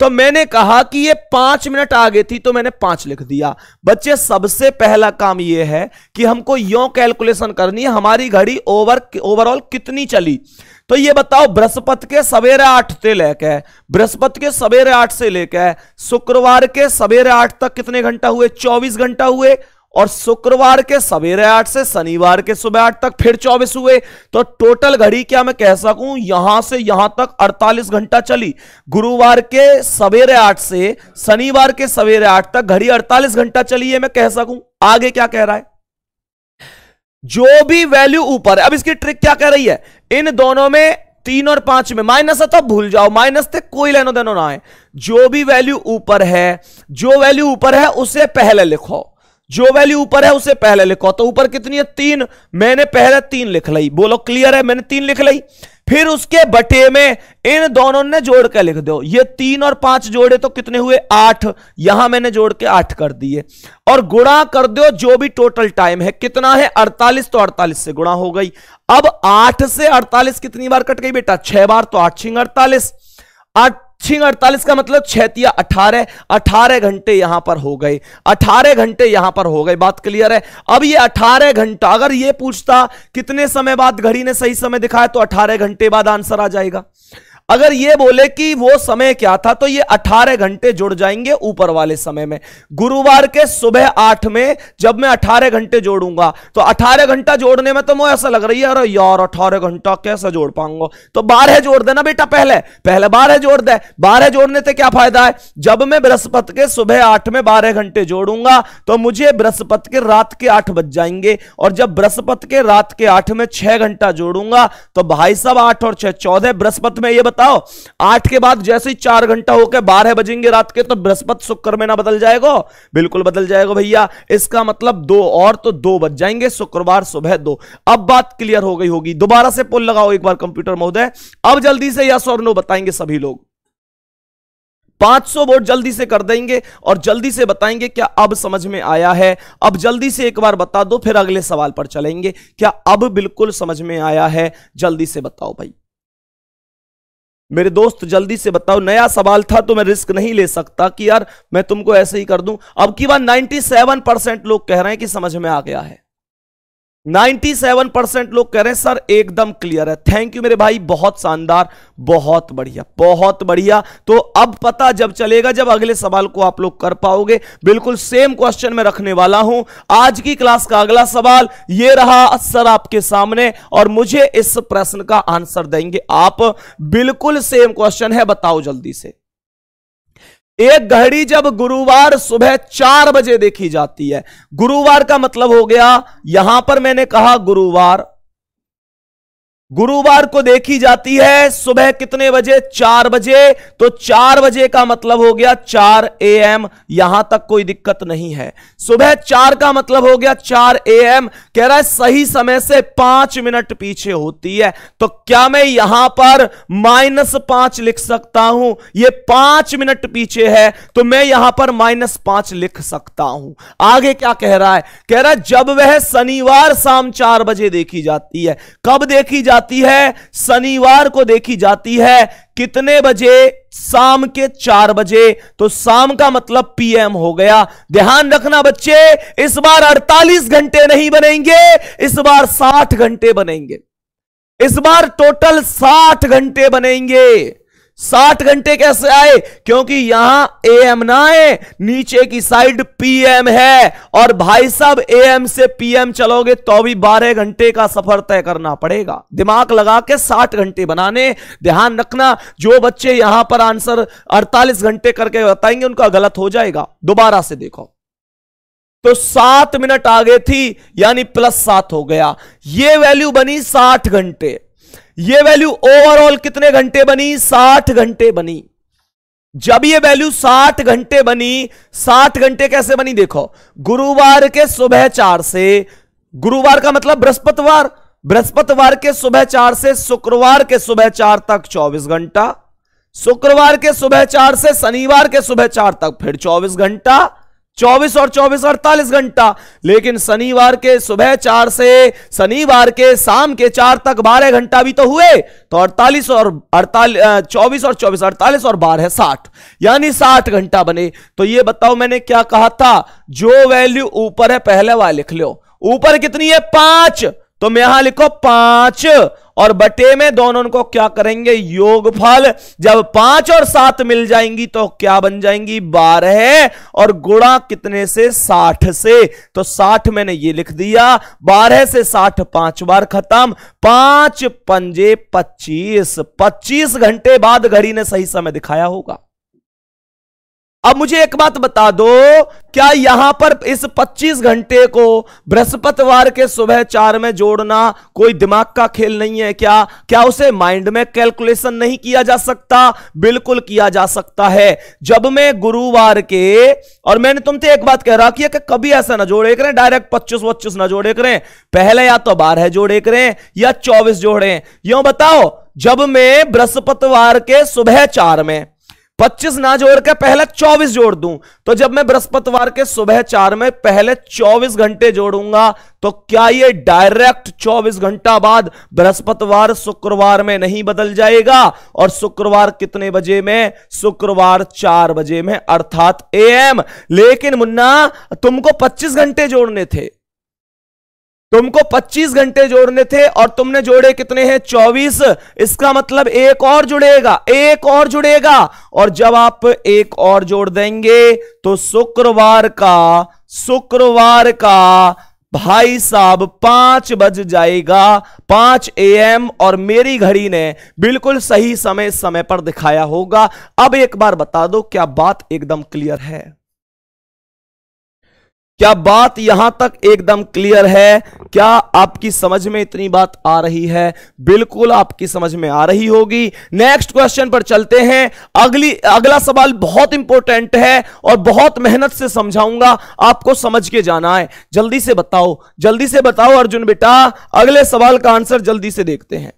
तो मैंने कहा कि ये पांच मिनट आगे थी तो मैंने पांच लिख दिया बच्चे सबसे पहला काम यह है कि हमको यो कैलकुलेशन करनी है हमारी घड़ी ओवर ओवरऑल कितनी चली तो ये बताओ बृहस्पति के सवेरे आठ से लेकर बृहस्पति के सवेरे आठ से लेकर शुक्रवार के सवेरे आठ तक कितने घंटा हुए चौबीस घंटा हुए और शुक्रवार के सवेरे आठ से शनिवार के सुबह आठ तक फिर चौबीस हुए तो टोटल घड़ी क्या मैं कह सकूं यहां से यहां तक अड़तालीस घंटा चली गुरुवार के सवेरे आठ से शनिवार के सवेरे आठ तक घड़ी अड़तालीस घंटा चली है मैं कह सकूं आगे क्या कह रहा है जो भी वैल्यू ऊपर है अब इसकी ट्रिक क्या कह रही है इन दोनों में तीन और पांच में माइनस है तो भूल जाओ माइनस थे कोई लेनो देनो ना है जो भी वैल्यू ऊपर है जो वैल्यू ऊपर है उसे पहले लिखो जो वैल्यू ऊपर है उसे पहले लिखो तो ऊपर कितनी है तीन मैंने पहले तीन लिख ली बोलो क्लियर है मैंने तीन लिख ली फिर उसके बटे में इन दोनों ने जोड़ के लिख दो ये तीन और पांच जोड़े तो कितने हुए आठ यहां मैंने जोड़ के आठ कर दिए और गुणा कर दो जो भी टोटल टाइम है कितना है अड़तालीस तो अड़तालीस से गुणा हो गई अब आठ से अड़तालीस कितनी बार कट गई बेटा छह बार तो आठ छिंग अड़तालीस आठ छिंग अड़तालीस का मतलब छैतिया अठारह अठारह घंटे यहां पर हो गए अठारह घंटे यहां पर हो गए बात क्लियर है अब ये अठारह घंटा अगर ये पूछता कितने समय बाद घड़ी ने सही समय दिखाया तो अठारह घंटे बाद आंसर आ जाएगा अगर ये बोले कि वो समय क्या था तो ये 18 घंटे जुड़ जाएंगे ऊपर वाले समय में गुरुवार के सुबह आठ में जब मैं अठारह घंटे जोड़ूंगा तो अठारह घंटा जोड़ने में तो मुझे ऐसा लग रही है अरे यार अठारह घंटा कैसे जोड़ पाऊंगा तो बारह जोड़ देना बेटा पहले पहले बारह जोड़ दे बारह जोड़ने से क्या फायदा है जब मैं बृहस्पति के सुबह आठ में बारह घंटे जोड़ूंगा तो मुझे बृहस्पति के रात के आठ बज जाएंगे और जब बृहस्पति के रात के आठ में छह घंटा जोड़ूंगा तो भाई साहब आठ और छह चौदह बृहस्पति में यह बताओ आठ के बाद जैसे ही चार घंटा होकर बारह बजेंगे रात के तो बृहस्पति शुक्र में ना बदल जाएगा बिल्कुल बदल जाएगा भैया इसका मतलब दो और तो दो बज जाएंगे शुक्रवार सुबह दो अब बात क्लियर हो गई होगी दोबारा से पुल लगाओ एक बार कंप्यूटर महोदय अब जल्दी से यस और नो बताएंगे सभी लोग 500 वोट जल्दी से कर देंगे और जल्दी से बताएंगे क्या अब समझ में आया है अब जल्दी से एक बार बता दो फिर अगले सवाल पर चलेंगे क्या अब बिल्कुल समझ में आया है जल्दी से बताओ भाई मेरे दोस्त जल्दी से बताओ नया सवाल था तो मैं रिस्क नहीं ले सकता कि यार मैं तुमको ऐसे ही कर दूं अब की बार 97 परसेंट लोग कह रहे हैं कि समझ में आ गया है 97 परसेंट लोग कह रहे हैं सर एकदम क्लियर है थैंक यू मेरे भाई बहुत शानदार बहुत बढ़िया बहुत बढ़िया तो अब पता जब चलेगा जब अगले सवाल को आप लोग कर पाओगे बिल्कुल सेम क्वेश्चन में रखने वाला हूं आज की क्लास का अगला सवाल ये रहा सर आपके सामने और मुझे इस प्रश्न का आंसर देंगे आप बिल्कुल सेम क्वेश्चन है बताओ जल्दी से एक घड़ी जब गुरुवार सुबह चार बजे देखी जाती है गुरुवार का मतलब हो गया यहां पर मैंने कहा गुरुवार गुरुवार को देखी जाती है सुबह कितने बजे चार बजे तो चार बजे का मतलब हो गया चार ए एम यहां तक कोई दिक्कत नहीं है सुबह चार का मतलब हो गया चार ए एम कह रहा है सही समय से पांच मिनट पीछे होती है तो क्या मैं यहां पर माइनस पांच लिख सकता हूं ये पांच मिनट पीछे है तो मैं यहां पर माइनस पांच लिख सकता हूं आगे क्या कह रहा है कह रहा है जब वह शनिवार शाम चार बजे देखी जाती है कब देखी जाती जाती है शनिवार को देखी जाती है कितने बजे शाम के चार बजे तो शाम का मतलब पीएम हो गया ध्यान रखना बच्चे इस बार 48 घंटे नहीं बनेंगे इस बार 60 घंटे बनेंगे इस बार टोटल 60 घंटे बनेंगे साठ घंटे कैसे आए क्योंकि यहां ए एम ना है नीचे की साइड पीएम है और भाई साहब एम से पीएम चलोगे तो भी बारह घंटे का सफर तय करना पड़ेगा दिमाग लगा के साठ घंटे बनाने ध्यान रखना जो बच्चे यहां पर आंसर अड़तालीस घंटे करके बताएंगे उनका गलत हो जाएगा दोबारा से देखो तो सात मिनट आगे थी यानी प्लस सात हो गया ये वैल्यू बनी साठ घंटे ये वैल्यू ओवरऑल कितने घंटे बनी साठ घंटे बनी जब ये वैल्यू साठ घंटे बनी साठ घंटे कैसे बनी देखो गुरुवार के सुबह चार से गुरुवार का मतलब बृहस्पतिवार बृहस्पतिवार के सुबह चार से शुक्रवार के सुबह चार तक चौबीस घंटा शुक्रवार के सुबह चार से शनिवार के सुबह चार तक फिर चौबीस घंटा चौबीस और चौबीस अड़तालीस घंटा लेकिन शनिवार के सुबह चार से शनिवार के शाम के चार तक बारह घंटा भी तो हुए तो अड़तालीस और अड़तालीस चौबीस और चौबीस अड़तालीस और बारह साठ यानी साठ घंटा बने तो ये बताओ मैंने क्या कहा था जो वैल्यू ऊपर है पहले वह लिख लो ऊपर कितनी है पांच तो मैं यहां लिखो पांच और बटे में दोनों को क्या करेंगे योगफल जब पांच और सात मिल जाएंगी तो क्या बन जाएंगी बारह और गुणा कितने से साठ से तो साठ मैंने ये लिख दिया बारह से साठ पांच बार खत्म पांच पंजे पच्चीस पच्चीस घंटे बाद घड़ी ने सही समय दिखाया होगा अब मुझे एक बात बता दो क्या यहां पर इस 25 घंटे को बृहस्पतिवार के सुबह चार में जोड़ना कोई दिमाग का खेल नहीं है क्या क्या उसे माइंड में कैलकुलेशन नहीं किया जा सकता बिल्कुल किया जा सकता है जब मैं गुरुवार के और मैंने तुमसे एक बात कह रहा कि कभी ऐसा ना जोड़े करें डायरेक्ट पच्चीस वच्चीस ना जोड़े करें पहले या तो बारह जोड़े करें या चौबीस जोड़े यो बताओ जब मैं बृहस्पतिवार के सुबह चार में पच्चीस ना जोड़ के पहले चौबीस जोड़ दूं तो जब मैं बृहस्पतिवार के सुबह चार में पहले चौबीस घंटे जोड़ूंगा तो क्या ये डायरेक्ट चौबीस घंटा बाद बृहस्पतिवार शुक्रवार में नहीं बदल जाएगा और शुक्रवार कितने बजे में शुक्रवार चार बजे में अर्थात एम लेकिन मुन्ना तुमको पच्चीस घंटे जोड़ने थे तुमको 25 घंटे जोड़ने थे और तुमने जोड़े कितने हैं 24 इसका मतलब एक और जुड़ेगा एक और जुड़ेगा और जब आप एक और जोड़ देंगे तो शुक्रवार का शुक्रवार का भाई साहब पांच बज जाएगा पांच एम और मेरी घड़ी ने बिल्कुल सही समय समय पर दिखाया होगा अब एक बार बता दो क्या बात एकदम क्लियर है क्या बात यहां तक एकदम क्लियर है क्या आपकी समझ में इतनी बात आ रही है बिल्कुल आपकी समझ में आ रही होगी नेक्स्ट क्वेश्चन पर चलते हैं अगली अगला सवाल बहुत इंपॉर्टेंट है और बहुत मेहनत से समझाऊंगा आपको समझ के जाना है जल्दी से बताओ जल्दी से बताओ अर्जुन बेटा अगले सवाल का आंसर जल्दी से देखते हैं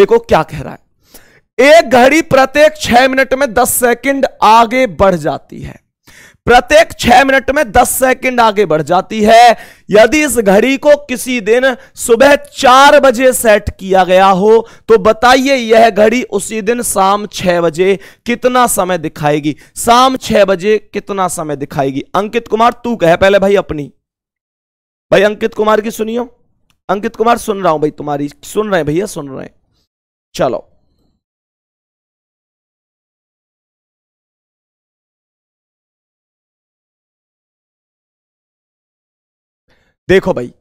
देखो क्या कह रहा है एक घड़ी प्रत्येक छह मिनट में दस सेकेंड आगे बढ़ जाती है प्रत्येक छह मिनट में दस सेकंड आगे बढ़ जाती है यदि इस घड़ी को किसी दिन सुबह चार बजे सेट किया गया हो तो बताइए यह घड़ी उसी दिन शाम छह बजे कितना समय दिखाएगी शाम छह बजे कितना समय दिखाएगी अंकित कुमार तू कह पहले भाई अपनी भाई अंकित कुमार की सुनियो अंकित कुमार सुन रहा हूं भाई तुम्हारी सुन रहे भैया सुन रहे हैं चलो देखो भाई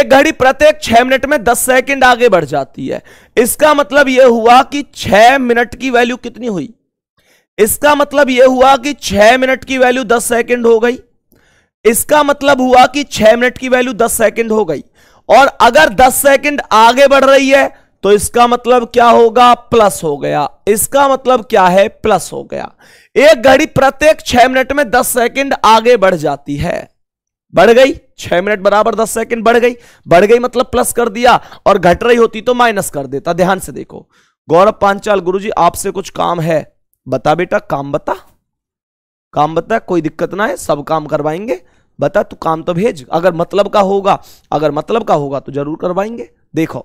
एक घड़ी प्रत्येक छह मिनट में दस सेकंड आगे बढ़ जाती है इसका मतलब यह हुआ कि छह मिनट की वैल्यू कितनी हुई इसका मतलब यह हुआ कि छह मिनट की वैल्यू दस सेकंड हो गई इसका मतलब हुआ कि छह मिनट की वैल्यू दस सेकंड हो गई और अगर दस सेकंड आगे बढ़ रही है तो इसका मतलब क्या होगा प्लस हो गया इसका मतलब क्या है प्लस हो गया एक घड़ी प्रत्येक छह मिनट में दस सेकंड आगे बढ़ जाती है बढ़ गई छह मिनट बराबर दस सेकंड बढ़ गई बढ़ गई मतलब प्लस कर दिया और घट रही होती तो माइनस कर देता ध्यान से देखो गौरव पांचाल गुरु जी आपसे कुछ काम है बता बेटा काम बता काम बता कोई दिक्कत ना है सब काम करवाएंगे बता तू काम तो भेज अगर मतलब का होगा अगर मतलब का होगा तो जरूर करवाएंगे देखो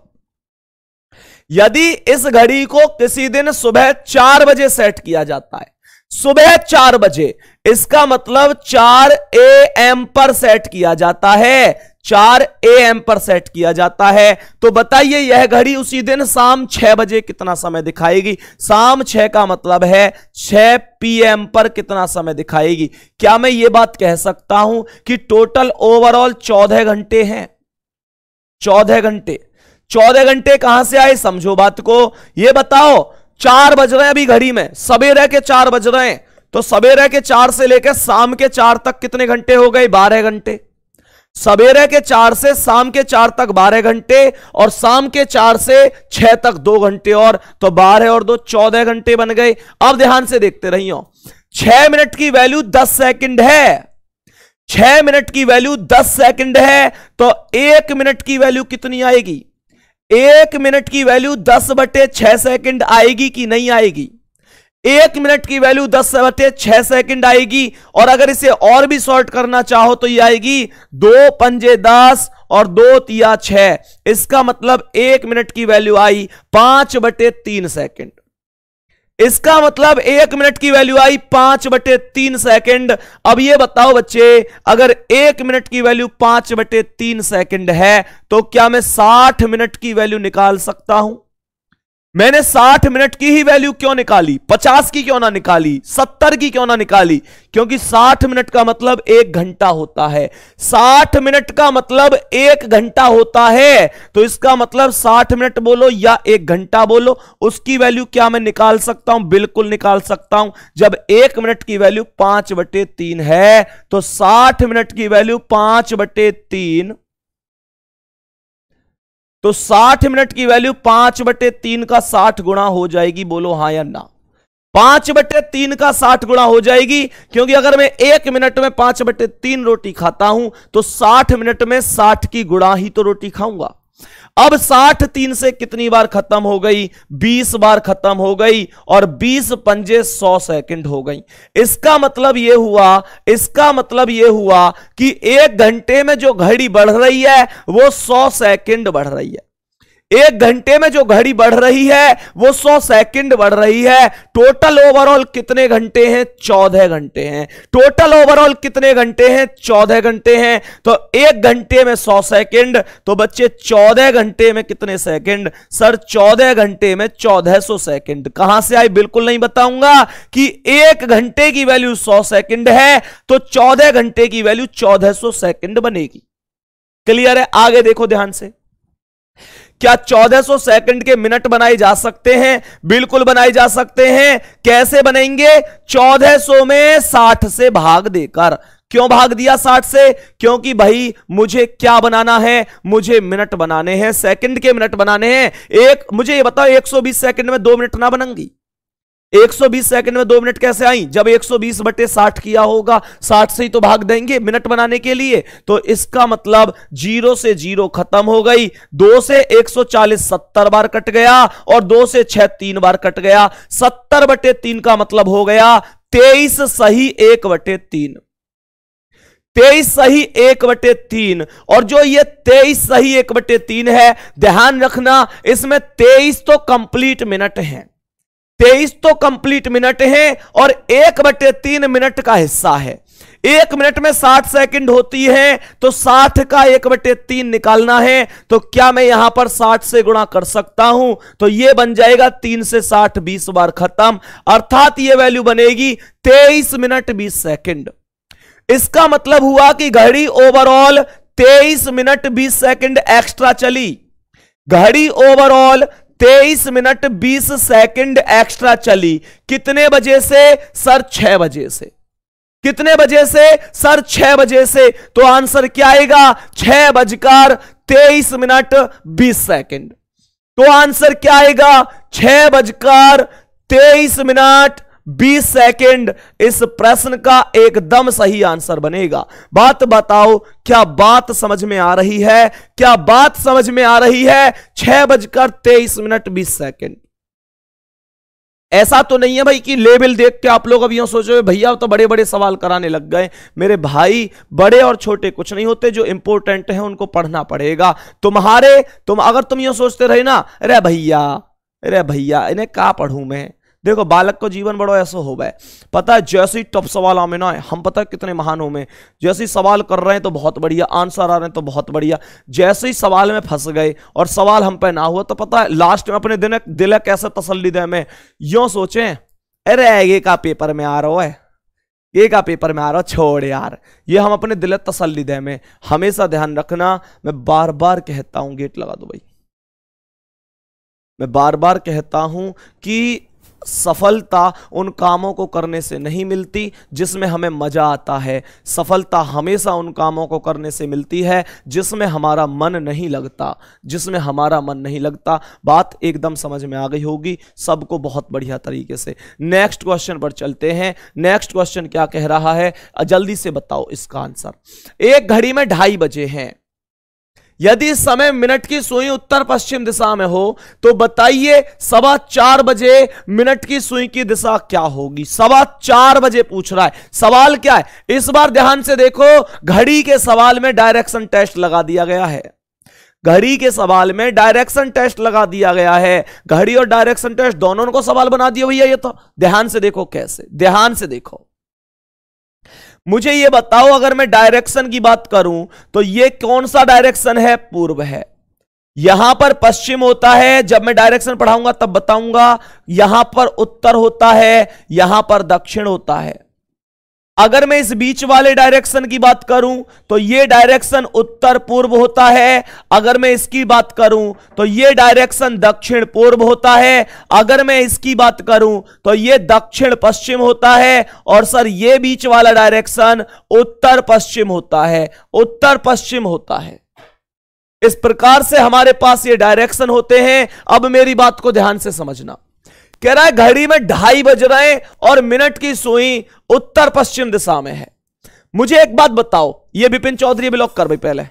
यदि इस घड़ी को किसी दिन सुबह चार बजे सेट किया जाता है सुबह चार बजे इसका मतलब चार ए एम पर सेट किया जाता है चार ए एम पर सेट किया जाता है तो बताइए यह घड़ी उसी दिन शाम छह बजे कितना समय दिखाएगी शाम छह का मतलब है छह एम पर कितना समय दिखाएगी क्या मैं ये बात कह सकता हूं कि टोटल ओवरऑल चौदह घंटे हैं चौदह घंटे चौदह घंटे कहां से आए समझो बात को यह बताओ चार बज रहे हैं अभी घड़ी में सवेरे के चार बज रहे हैं तो सवेरे के चार से लेकर शाम के चार तक कितने घंटे हो गए बारह घंटे सवेरे के चार से शाम के चार तक बारह घंटे और शाम के चार से छह तक दो घंटे और तो बारह और दो चौदह घंटे बन गए अब ध्यान से देखते रहियो छह मिनट की वैल्यू दस सेकंड है छह मिनट की वैल्यू दस सेकंड है तो एक मिनट की वैल्यू कितनी आएगी एक मिनट की वैल्यू दस बटे छह सेकंड आएगी कि नहीं आएगी एक मिनट की वैल्यू दस बटे छह सेकंड आएगी और अगर इसे और भी शॉर्ट करना चाहो तो यह आएगी दो पंजे दस और दो तिया छह इसका मतलब एक मिनट की वैल्यू आई पांच बटे तीन सेकेंड इसका मतलब एक मिनट की वैल्यू आई पांच बटे तीन सेकेंड अब ये बताओ बच्चे अगर एक मिनट की वैल्यू पांच बटे तीन सेकेंड है तो क्या मैं साठ मिनट की वैल्यू निकाल सकता हूं मैंने साठ मिनट की ही वैल्यू क्यों निकाली पचास की क्यों ना निकाली सत्तर की क्यों ना निकाली क्योंकि साठ मिनट का मतलब एक घंटा होता है साठ मिनट का मतलब एक घंटा होता है तो इसका मतलब साठ मिनट बोलो या एक घंटा बोलो उसकी वैल्यू क्या मैं निकाल सकता हूं बिल्कुल निकाल सकता हूं जब एक मिनट की वैल्यू पांच बटे तीन है तो साठ मिनट की वैल्यू पांच बटे तीन तो 60 मिनट की वैल्यू पांच बटे तीन का 60 गुणा हो जाएगी बोलो हा या ना पांच बटे तीन का 60 गुणा हो जाएगी क्योंकि अगर मैं एक मिनट में पांच बटे तीन रोटी खाता हूं तो 60 मिनट में 60 की गुणा ही तो रोटी खाऊंगा अब साठ तीन से कितनी बार खत्म हो गई बीस बार खत्म हो गई और बीस पंजे सौ सेकंड हो गई इसका मतलब यह हुआ इसका मतलब यह हुआ कि एक घंटे में जो घड़ी बढ़ रही है वो सौ सेकंड बढ़ रही है एक घंटे में जो घड़ी बढ़ रही है वो सौ सेकंड बढ़ रही है टोटल ओवरऑल कितने घंटे हैं चौदह घंटे हैं टोटल ओवरऑल कितने घंटे हैं चौदह घंटे हैं तो एक घंटे में सौ सेकंड तो बच्चे चौदह घंटे में कितने सेकंड सर चौदह घंटे में चौदह सौ सेकंड कहां से आई बिल्कुल नहीं बताऊंगा कि एक घंटे की वैल्यू सौ सेकेंड है तो चौदह घंटे की वैल्यू चौदह सौ सेकंड बनेगी क्लियर है आगे देखो ध्यान से क्या 1400 सेकंड के मिनट बनाए जा सकते हैं बिल्कुल बनाए जा सकते हैं कैसे बनेंगे 1400 में 60 से भाग देकर क्यों भाग दिया साठ से क्योंकि भाई मुझे क्या बनाना है मुझे मिनट बनाने हैं सेकंड के मिनट बनाने हैं एक मुझे ये बताओ 120 सेकंड में दो मिनट ना बनेंगी 120 सेकंड में दो मिनट कैसे आई जब 120 बटे 60 किया होगा 60 से ही तो भाग देंगे मिनट बनाने के लिए तो इसका मतलब जीरो से जीरो खत्म हो गई दो से 140 70 बार कट गया और दो से छह तीन बार कट गया 70 बटे तीन का मतलब हो गया तेईस सही एक बटे तीन तेईस सही एक बटे तीन और जो ये तेईस सही एक बटे तीन है ध्यान रखना इसमें तेईस तो कंप्लीट मिनट है तेईस तो कंप्लीट मिनट है और एक बटे तीन मिनट का हिस्सा है एक मिनट में साठ सेकंड होती है तो साठ का एक बटे तीन निकालना है तो क्या मैं यहां पर साठ से गुणा कर सकता हूं तो यह बन जाएगा तीन से साठ बीस बार खत्म अर्थात यह वैल्यू बनेगी तेईस मिनट बीस सेकंड इसका मतलब हुआ कि घड़ी ओवरऑल तेईस मिनट बीस सेकंड एक्स्ट्रा चली घड़ी ओवरऑल तेईस मिनट बीस सेकंड एक्स्ट्रा चली कितने बजे से सर छह बजे से कितने बजे से सर छह बजे से तो आंसर क्या आएगा छह बजकर तेईस मिनट बीस सेकंड तो आंसर क्या आएगा छह बजकर तेईस मिनट बीस सेकंड इस प्रश्न का एकदम सही आंसर बनेगा बात बताओ क्या बात समझ में आ रही है क्या बात समझ में आ रही है छह बजकर तेईस मिनट बीस सेकंड ऐसा तो नहीं है भाई कि लेबल देख के आप लोग अब यहां सोचो भैया तो बड़े बड़े सवाल कराने लग गए मेरे भाई बड़े और छोटे कुछ नहीं होते जो इंपोर्टेंट है उनको पढ़ना पड़ेगा तुम्हारे तुम अगर तुम यूं सोचते रहे ना अरे भैया अरे भैया इन्हें कहा पढ़ू मैं देखो बालक को जीवन बड़ो ऐसा हो गए पता है जैसे ही टॉप सवाल आमे ना हम पता है कितने महान हो में जैसे ही सवाल कर रहे हैं तो बहुत बढ़िया आंसर आ रहे हैं तो बहुत बढ़िया जैसे ही सवाल में फंस गए और सवाल हम पे ना हुआ तो पता है लास्ट में अपने दिन दिल कैसे तसली दे हमें यो सोचे अरे ये का पेपर में आ रहा है ये का पेपर में आ रहा छोड़ यार ये हम अपने दिल तसली दे में हमेशा ध्यान रखना मैं बार बार कहता हूं गेट लगा दो भाई मैं बार बार कहता हूं कि सफलता उन कामों को करने से नहीं मिलती जिसमें हमें मज़ा आता है सफलता हमेशा उन कामों को करने से मिलती है जिसमें हमारा मन नहीं लगता जिसमें हमारा मन नहीं लगता बात एकदम समझ में आ गई होगी सबको बहुत बढ़िया तरीके से नेक्स्ट क्वेश्चन पर चलते हैं नेक्स्ट क्वेश्चन क्या कह रहा है जल्दी से बताओ इसका आंसर एक घड़ी में ढाई बजे हैं यदि समय मिनट की सुई उत्तर पश्चिम दिशा में हो तो बताइए सवा चार बजे मिनट की सुई की दिशा क्या होगी सवा चार बजे पूछ रहा है सवाल क्या है इस बार ध्यान से देखो घड़ी के सवाल में डायरेक्शन टेस्ट लगा दिया गया है घड़ी के सवाल में डायरेक्शन टेस्ट लगा दिया गया है घड़ी और डायरेक्शन टेस्ट दोनों को सवाल बना दिया भैया ये तो ध्यान से देखो कैसे ध्यान से देखो मुझे ये बताओ अगर मैं डायरेक्शन की बात करूं तो ये कौन सा डायरेक्शन है पूर्व है यहां पर पश्चिम होता है जब मैं डायरेक्शन पढ़ाऊंगा तब बताऊंगा यहां पर उत्तर होता है यहां पर दक्षिण होता है अगर मैं इस बीच वाले डायरेक्शन की बात करूं तो यह डायरेक्शन उत्तर पूर्व होता है अगर मैं इसकी बात करूं तो यह डायरेक्शन दक्षिण पूर्व होता है अगर मैं इसकी बात करूं तो यह दक्षिण पश्चिम होता है और सर यह बीच वाला डायरेक्शन उत्तर पश्चिम होता है उत्तर पश्चिम होता है इस प्रकार से हमारे पास ये डायरेक्शन होते हैं अब मेरी बात को ध्यान से समझना कह रहा है घड़ी में ढाई बज रहे हैं और मिनट की सुई उत्तर पश्चिम दिशा में है मुझे एक बात बताओ ये बिपिन चौधरी ब्लॉक कर भाई पहले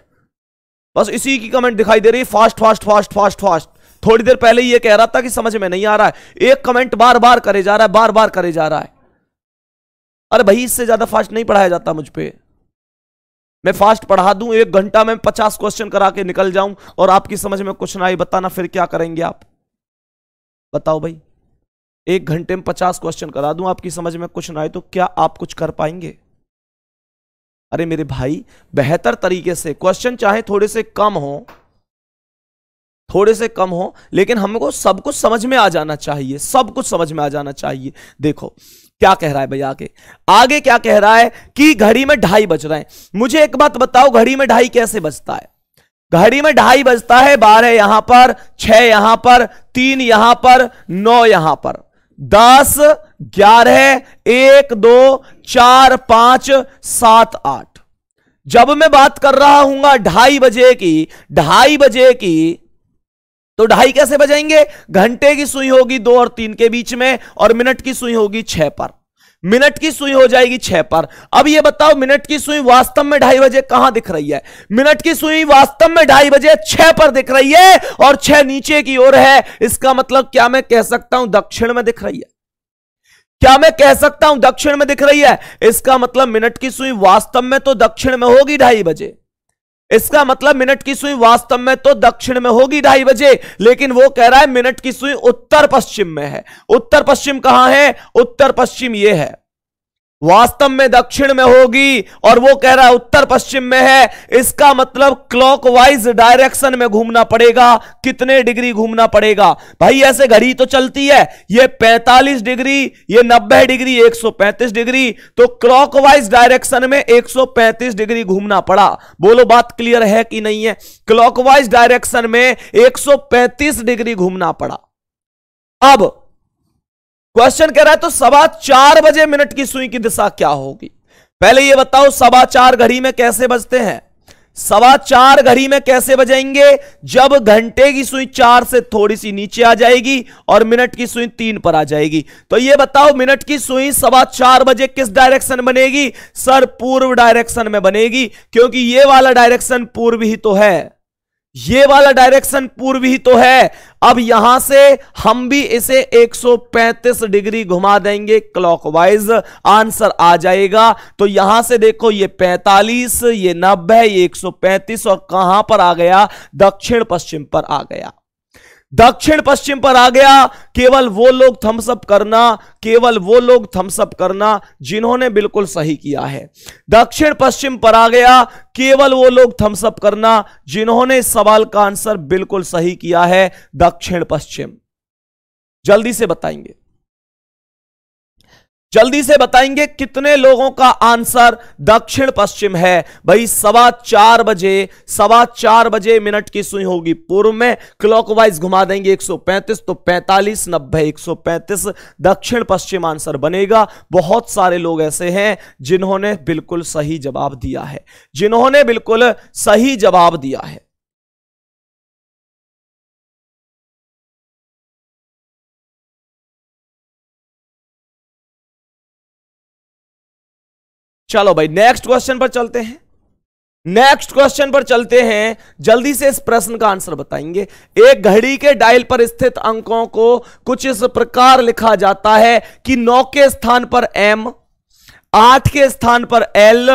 बस इसी की कमेंट दिखाई दे रही है fast fast fast fast fast थोड़ी देर पहले ये कह रहा था कि समझ में नहीं आ रहा है एक कमेंट बार बार करे जा रहा है बार बार करे जा रहा है अरे भाई इससे ज्यादा फास्ट नहीं पढ़ाया जाता मुझ पर मैं फास्ट पढ़ा दूं एक घंटा में पचास क्वेश्चन करा के निकल जाऊं और आपकी समझ में कुछ ना ही बताना फिर क्या करेंगे आप बताओ भाई एक घंटे में पचास क्वेश्चन करा दूं आपकी समझ में कुछ ना आए तो क्या आप कुछ कर पाएंगे अरे मेरे भाई बेहतर तरीके से क्वेश्चन चाहे थोड़े से कम हो थोड़े से कम हो लेकिन हमको सब कुछ समझ में आ जाना चाहिए सब कुछ समझ में आ जाना चाहिए देखो क्या कह रहा है भैया आगे आगे क्या कह रहा है कि घड़ी में ढाई बज रहे हैं मुझे एक बात बताओ घड़ी में ढाई कैसे बजता है घड़ी में ढाई बजता है बारह यहां पर छह यहां पर तीन यहां पर नौ यहां पर दस ग्यारह एक दो चार पांच सात आठ जब मैं बात कर रहा हूंगा ढाई बजे की ढाई बजे की तो ढाई कैसे बजाएंगे घंटे की सुई होगी दो और तीन के बीच में और मिनट की सुई होगी छह पर मिनट की सुई हो जाएगी छह पर अब ये बताओ मिनट की सुई वास्तव में ढाई बजे कहां दिख रही है मिनट की सुई वास्तव में ढाई बजे छह पर दिख रही है और छह नीचे की ओर है इसका मतलब क्या मैं कह सकता हूं दक्षिण में दिख रही है क्या मैं कह सकता हूं दक्षिण में दिख रही है इसका मतलब मिनट की सुई वास्तव में तो दक्षिण में होगी ढाई बजे इसका मतलब मिनट की सुई वास्तव में तो दक्षिण में होगी ढाई बजे लेकिन वो कह रहा है मिनट की सुई उत्तर पश्चिम में है उत्तर पश्चिम कहां है उत्तर पश्चिम ये है वास्तव में दक्षिण में होगी और वो कह रहा है उत्तर पश्चिम में है इसका मतलब क्लॉकवाइज डायरेक्शन में घूमना पड़ेगा कितने डिग्री घूमना पड़ेगा भाई ऐसे घड़ी तो चलती है ये 45 डिग्री ये 90 डिग्री 135 डिग्री तो क्लॉकवाइज डायरेक्शन में 135 डिग्री घूमना पड़ा बोलो बात क्लियर है कि नहीं है क्लॉकवाइज डायरेक्शन में एक डिग्री घूमना पड़ा अब क्वेश्चन कह रहा है तो सवा चार बजे मिनट की सुई की दिशा क्या होगी पहले ये बताओ सवा चार घड़ी में कैसे बजते हैं सवा चार घड़ी में कैसे बजाएंगे जब घंटे की सुई चार से थोड़ी सी नीचे आ जाएगी और मिनट की सुई तीन पर आ जाएगी तो ये बताओ मिनट की सुई सवा चार बजे किस डायरेक्शन बनेगी सर पूर्व डायरेक्शन में बनेगी क्योंकि ये वाला डायरेक्शन पूर्व ही तो है ये वाला डायरेक्शन पूर्व ही तो है अब यहां से हम भी इसे 135 डिग्री घुमा देंगे क्लॉकवाइज आंसर आ जाएगा तो यहां से देखो ये 45 ये 90 ये 135 और कहां पर आ गया दक्षिण पश्चिम पर आ गया दक्षिण पश्चिम पर आ गया केवल वो लोग थम्सअप करना केवल वो लोग थम्सअप करना जिन्होंने बिल्कुल सही किया है दक्षिण पश्चिम पर आ गया केवल वो लोग थम्सअप करना जिन्होंने इस सवाल का आंसर बिल्कुल सही किया है दक्षिण पश्चिम जल्दी से बताएंगे जल्दी से बताएंगे कितने लोगों का आंसर दक्षिण पश्चिम है भाई सवा चार बजे सवा चार बजे मिनट की सुई होगी पूर्व में क्लॉकवाइज घुमा देंगे 135 तो 45 नब्बे 135 दक्षिण पश्चिम आंसर बनेगा बहुत सारे लोग ऐसे हैं जिन्होंने बिल्कुल सही जवाब दिया है जिन्होंने बिल्कुल सही जवाब दिया है चलो भाई नेक्स्ट क्वेश्चन पर चलते हैं नेक्स्ट क्वेश्चन पर चलते हैं जल्दी से इस प्रश्न का आंसर बताएंगे एक घड़ी के डायल पर स्थित अंकों को कुछ इस प्रकार लिखा जाता है कि नौ के स्थान पर एम आठ के स्थान पर एल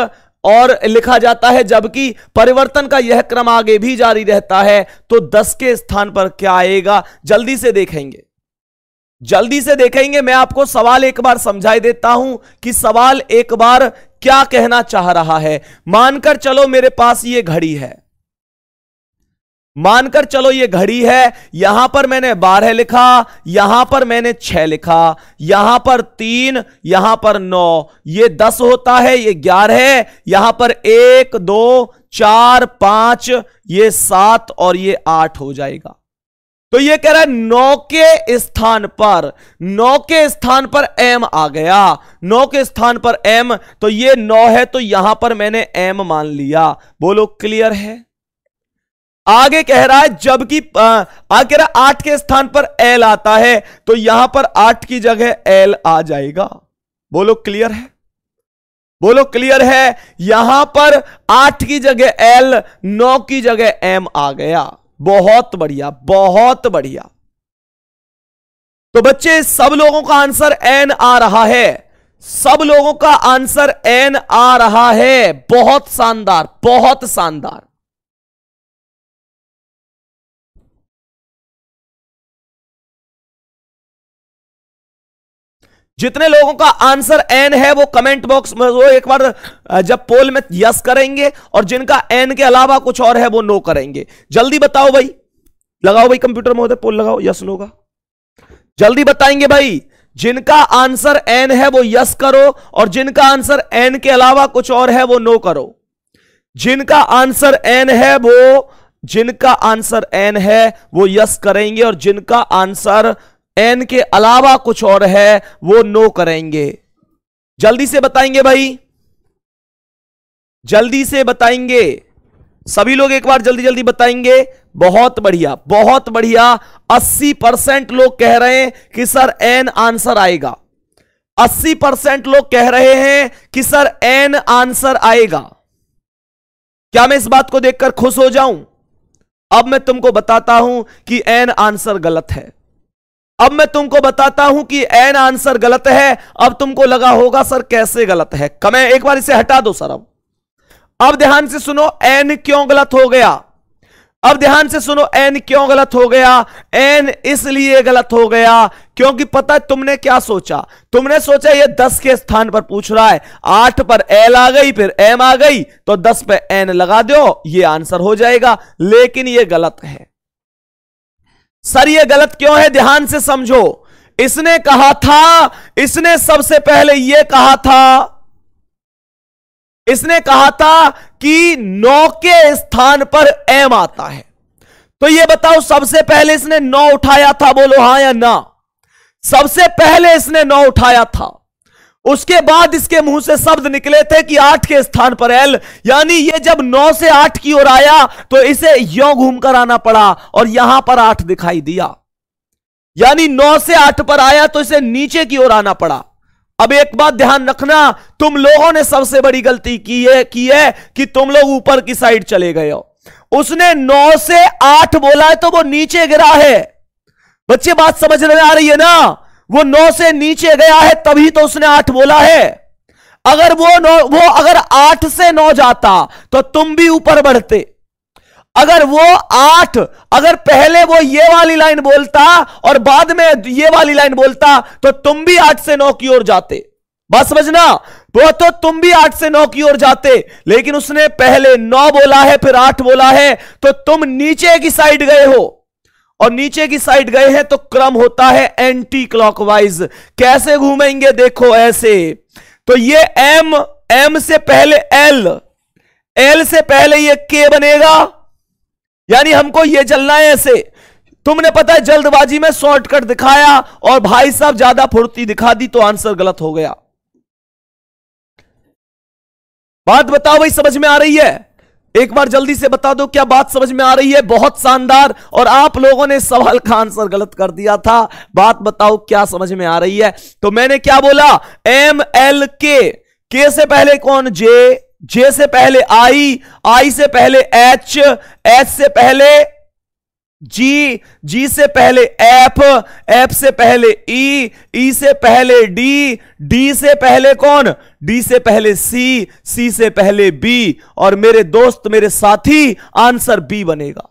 और लिखा जाता है जबकि परिवर्तन का यह क्रम आगे भी जारी रहता है तो दस के स्थान पर क्या आएगा जल्दी से देखेंगे जल्दी से देखेंगे मैं आपको सवाल एक बार समझाई देता हूं कि सवाल एक बार क्या कहना चाह रहा है मानकर चलो मेरे पास ये घड़ी है मानकर चलो ये घड़ी है यहां पर मैंने बारह लिखा यहां पर मैंने छह लिखा यहां पर तीन यहां पर नौ ये दस होता है ये ग्यारह है यहां पर एक दो चार पांच ये सात और ये आठ हो जाएगा तो ये कह रहा है नौ के स्थान पर नौ के स्थान पर एम आ गया नौ के स्थान पर एम तो ये नौ है तो यहां पर मैंने एम मान लिया बोलो क्लियर है आगे कह रहा है जबकि आगे कह रहा है आठ के स्थान पर एल आता है तो यहां पर आठ की जगह एल आ जाएगा बोलो क्लियर है बोलो क्लियर है यहां पर आठ की जगह एल नौ की जगह एम आ गया बहुत बढ़िया बहुत बढ़िया तो बच्चे सब लोगों का आंसर एन आ रहा है सब लोगों का आंसर एन आ रहा है बहुत शानदार बहुत शानदार जितने लोगों का आंसर एन है वो कमेंट बॉक्स में वो एक बार जब पोल में यस करेंगे और जिनका एन के अलावा कुछ और है वो नो करेंगे जल्दी बताओ भाई लगाओ भाई कंप्यूटर में होते पोल लगाओ यस नो का जल्दी बताएंगे भाई जिनका आंसर एन है वो यस करो और जिनका आंसर एन के अलावा कुछ और है वो नो करो जिनका आंसर एन है वो जिनका आंसर एन है वो यस करेंगे और जिनका आंसर एन के अलावा कुछ और है वो नो करेंगे जल्दी से बताएंगे भाई जल्दी से बताएंगे सभी लोग एक बार जल्दी जल्दी बताएंगे बहुत बढ़िया बहुत बढ़िया 80 परसेंट लोग कह रहे हैं कि सर एन आंसर आएगा 80 परसेंट लोग कह रहे हैं कि सर एन आंसर आएगा क्या मैं इस बात को देखकर खुश हो जाऊं अब मैं तुमको बताता हूं कि एन आंसर गलत है अब मैं तुमको बताता हूं कि एन आंसर गलत है अब तुमको लगा होगा सर कैसे गलत है कमें एक बार इसे हटा दो सर अब अब ध्यान से सुनो एन क्यों गलत हो गया अब ध्यान से सुनो एन क्यों गलत हो गया एन इसलिए गलत हो गया क्योंकि पता है तुमने क्या सोचा तुमने सोचा ये दस के स्थान पर पूछ रहा है आठ पर एल आ गई फिर एम आ गई तो दस पे एन लगा दो ये आंसर हो जाएगा लेकिन ये गलत है सर ये गलत क्यों है ध्यान से समझो इसने कहा था इसने सबसे पहले यह कहा था इसने कहा था कि नौ के स्थान पर एम आता है तो यह बताओ सबसे पहले इसने नौ उठाया था बोलो हां या ना सबसे पहले इसने नौ उठाया था उसके बाद इसके मुंह से शब्द निकले थे कि आठ के स्थान पर एल यानी ये जब नौ से आठ की ओर आया तो इसे यो घूमकर आना पड़ा और यहां पर आठ दिखाई दिया यानी नौ से आठ पर आया तो इसे नीचे की ओर आना पड़ा अब एक बात ध्यान रखना तुम लोगों ने सबसे बड़ी गलती की है की है कि तुम लोग ऊपर की साइड चले गए हो उसने नौ से आठ बोला है तो वो नीचे गिरा है बच्चे बात समझ में आ रही है ना वो नौ से नीचे गया है तभी तो उसने आठ बोला है अगर वो नौ वो अगर आठ से नौ जाता तो तुम भी ऊपर बढ़ते अगर वो आठ अगर पहले वो ये वाली लाइन बोलता और बाद में ये वाली लाइन बोलता तो तुम भी आठ से नौ की ओर जाते बात समझना वो तो तुम भी आठ से नौ की ओर जाते लेकिन उसने पहले नौ बोला है फिर आठ बोला है तो तुम नीचे की साइड गए हो और नीचे की साइड गए हैं तो क्रम होता है एंटी क्लॉकवाइज कैसे घूमेंगे देखो ऐसे तो ये एम एम से पहले एल एल से पहले ये के बनेगा यानी हमको ये चलना है ऐसे तुमने पता है जल्दबाजी में शॉर्टकट दिखाया और भाई साहब ज्यादा फुर्ती दिखा दी तो आंसर गलत हो गया बात बताओ भाई समझ में आ रही है एक बार जल्दी से बता दो क्या बात समझ में आ रही है बहुत शानदार और आप लोगों ने सवाल का आंसर गलत कर दिया था बात बताओ क्या समझ में आ रही है तो मैंने क्या बोला एम एल के के से पहले कौन जे जे से पहले आई आई से पहले एच एच से पहले जी जी से पहले एफ एफ से पहले ई e, ई e से पहले डी डी से पहले कौन डी से पहले सी सी से पहले बी और मेरे दोस्त मेरे साथी आंसर बी बनेगा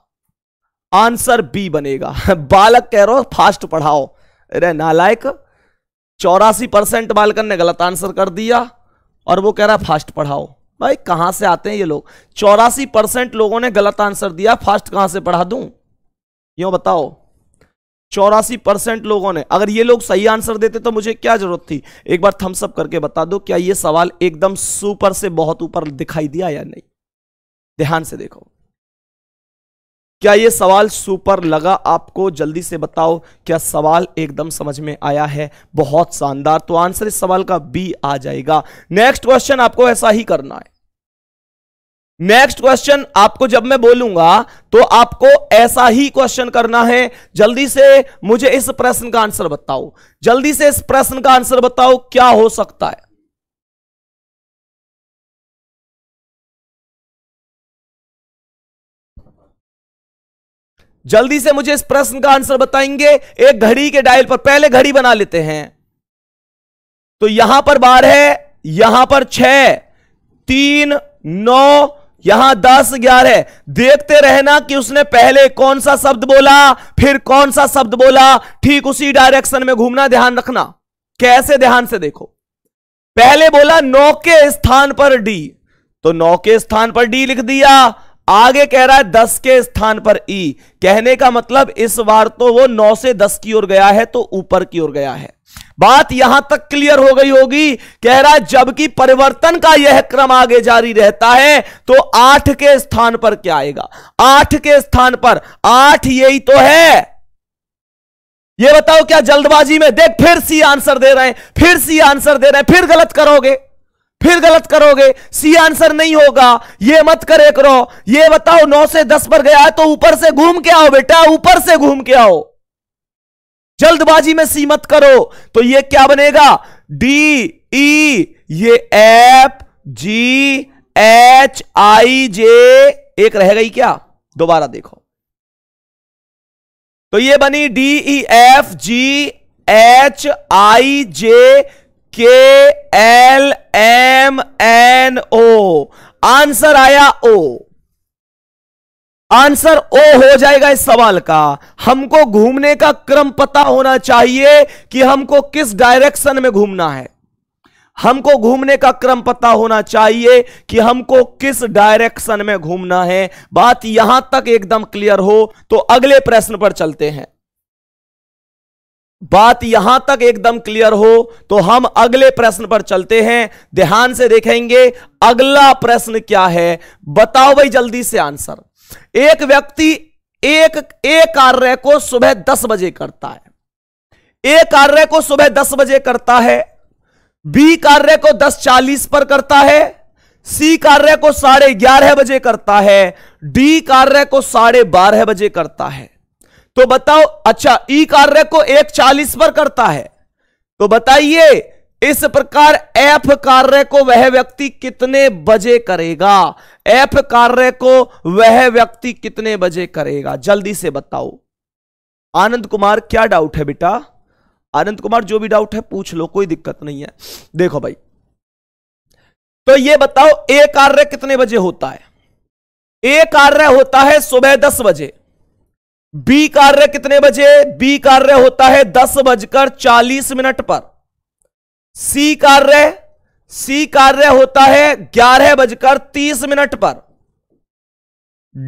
आंसर बी बनेगा बालक कह रहे हो फास्ट पढ़ाओ अरे नालायक चौरासी परसेंट बालकन ने गलत आंसर कर दिया और वो कह रहा है फास्ट पढ़ाओ भाई कहां से आते हैं ये लोग चौरासी परसेंट लोगों ने गलत आंसर दिया फास्ट कहां से पढ़ा दूं यो बताओ चौरासी परसेंट लोगों ने अगर ये लोग सही आंसर देते तो मुझे क्या जरूरत थी एक बार थम्सअप करके बता दो क्या ये सवाल एकदम सुपर से बहुत ऊपर दिखाई दिया या नहीं ध्यान से देखो क्या ये सवाल सुपर लगा आपको जल्दी से बताओ क्या सवाल एकदम समझ में आया है बहुत शानदार तो आंसर इस सवाल का बी आ जाएगा नेक्स्ट क्वेश्चन आपको ऐसा ही करना है नेक्स्ट क्वेश्चन आपको जब मैं बोलूंगा तो आपको ऐसा ही क्वेश्चन करना है जल्दी से मुझे इस प्रश्न का आंसर बताओ जल्दी से इस प्रश्न का आंसर बताओ क्या हो सकता है जल्दी से मुझे इस प्रश्न का आंसर बताएंगे एक घड़ी के डायल पर पहले घड़ी बना लेते हैं तो यहां पर बारह यहां पर छ तीन नौ यहां दस ग्यारह देखते रहना कि उसने पहले कौन सा शब्द बोला फिर कौन सा शब्द बोला ठीक उसी डायरेक्शन में घूमना ध्यान रखना कैसे ध्यान से देखो पहले बोला नौ के स्थान पर डी तो नौ के स्थान पर डी लिख दिया आगे कह रहा है दस के स्थान पर ई कहने का मतलब इस बार तो वो नौ से दस की ओर गया है तो ऊपर की ओर गया है बात यहां तक क्लियर हो गई होगी कह रहा है जबकि परिवर्तन का यह क्रम आगे जारी रहता है तो आठ के स्थान पर क्या आएगा आठ के स्थान पर आठ यही तो है ये बताओ क्या जल्दबाजी में देख फिर सी आंसर दे रहे हैं फिर सी आंसर दे रहे हैं फिर गलत करोगे फिर गलत करोगे सी आंसर नहीं होगा ये मत करे करो ये बताओ नौ से दस पर गया है तो ऊपर से घूम के आओ बेटा ऊपर से घूम के आओ जल्दबाजी में सीमित करो तो ये क्या बनेगा डी ई e, ये F G H I J एक रह गई क्या दोबारा देखो तो ये बनी D E F G H I J K L M N O answer आया ओ आंसर ओ हो जाएगा इस सवाल का हमको घूमने का क्रम पता होना चाहिए कि हमको किस डायरेक्शन में घूमना है हमको घूमने का क्रम पता होना चाहिए कि हमको किस डायरेक्शन में घूमना है बात यहां तक एकदम क्लियर हो तो अगले प्रश्न पर चलते हैं बात यहां तक एकदम क्लियर हो तो हम अगले प्रश्न पर चलते हैं ध्यान से देखेंगे अगला प्रश्न क्या है बताओ भाई जल्दी से आंसर एक व्यक्ति एक एक कार्य को सुबह दस बजे करता है ए कार्य को सुबह दस बजे करता है बी कार्य को दस चालीस पर करता है सी कार्य को साढ़े ग्यारह बजे करता है डी कार्य को साढ़े बारह बजे करता है तो बताओ अच्छा ई कार्य को एक चालीस पर करता है तो बताइए इस प्रकार एफ कार्य को वह व्यक्ति कितने बजे करेगा एफ कार्य को वह व्यक्ति कितने बजे करेगा जल्दी से बताओ आनंद कुमार क्या डाउट है बेटा आनंद कुमार जो भी डाउट है पूछ लो कोई दिक्कत नहीं है देखो भाई तो ये बताओ ए कार्य कितने बजे होता है ए कार्य होता है सुबह दस बजे बी कार्य कितने बजे बी कार्य होता है दस बजकर चालीस मिनट पर सी कार्य सी कार्य होता है ग्यारह बजकर तीस मिनट पर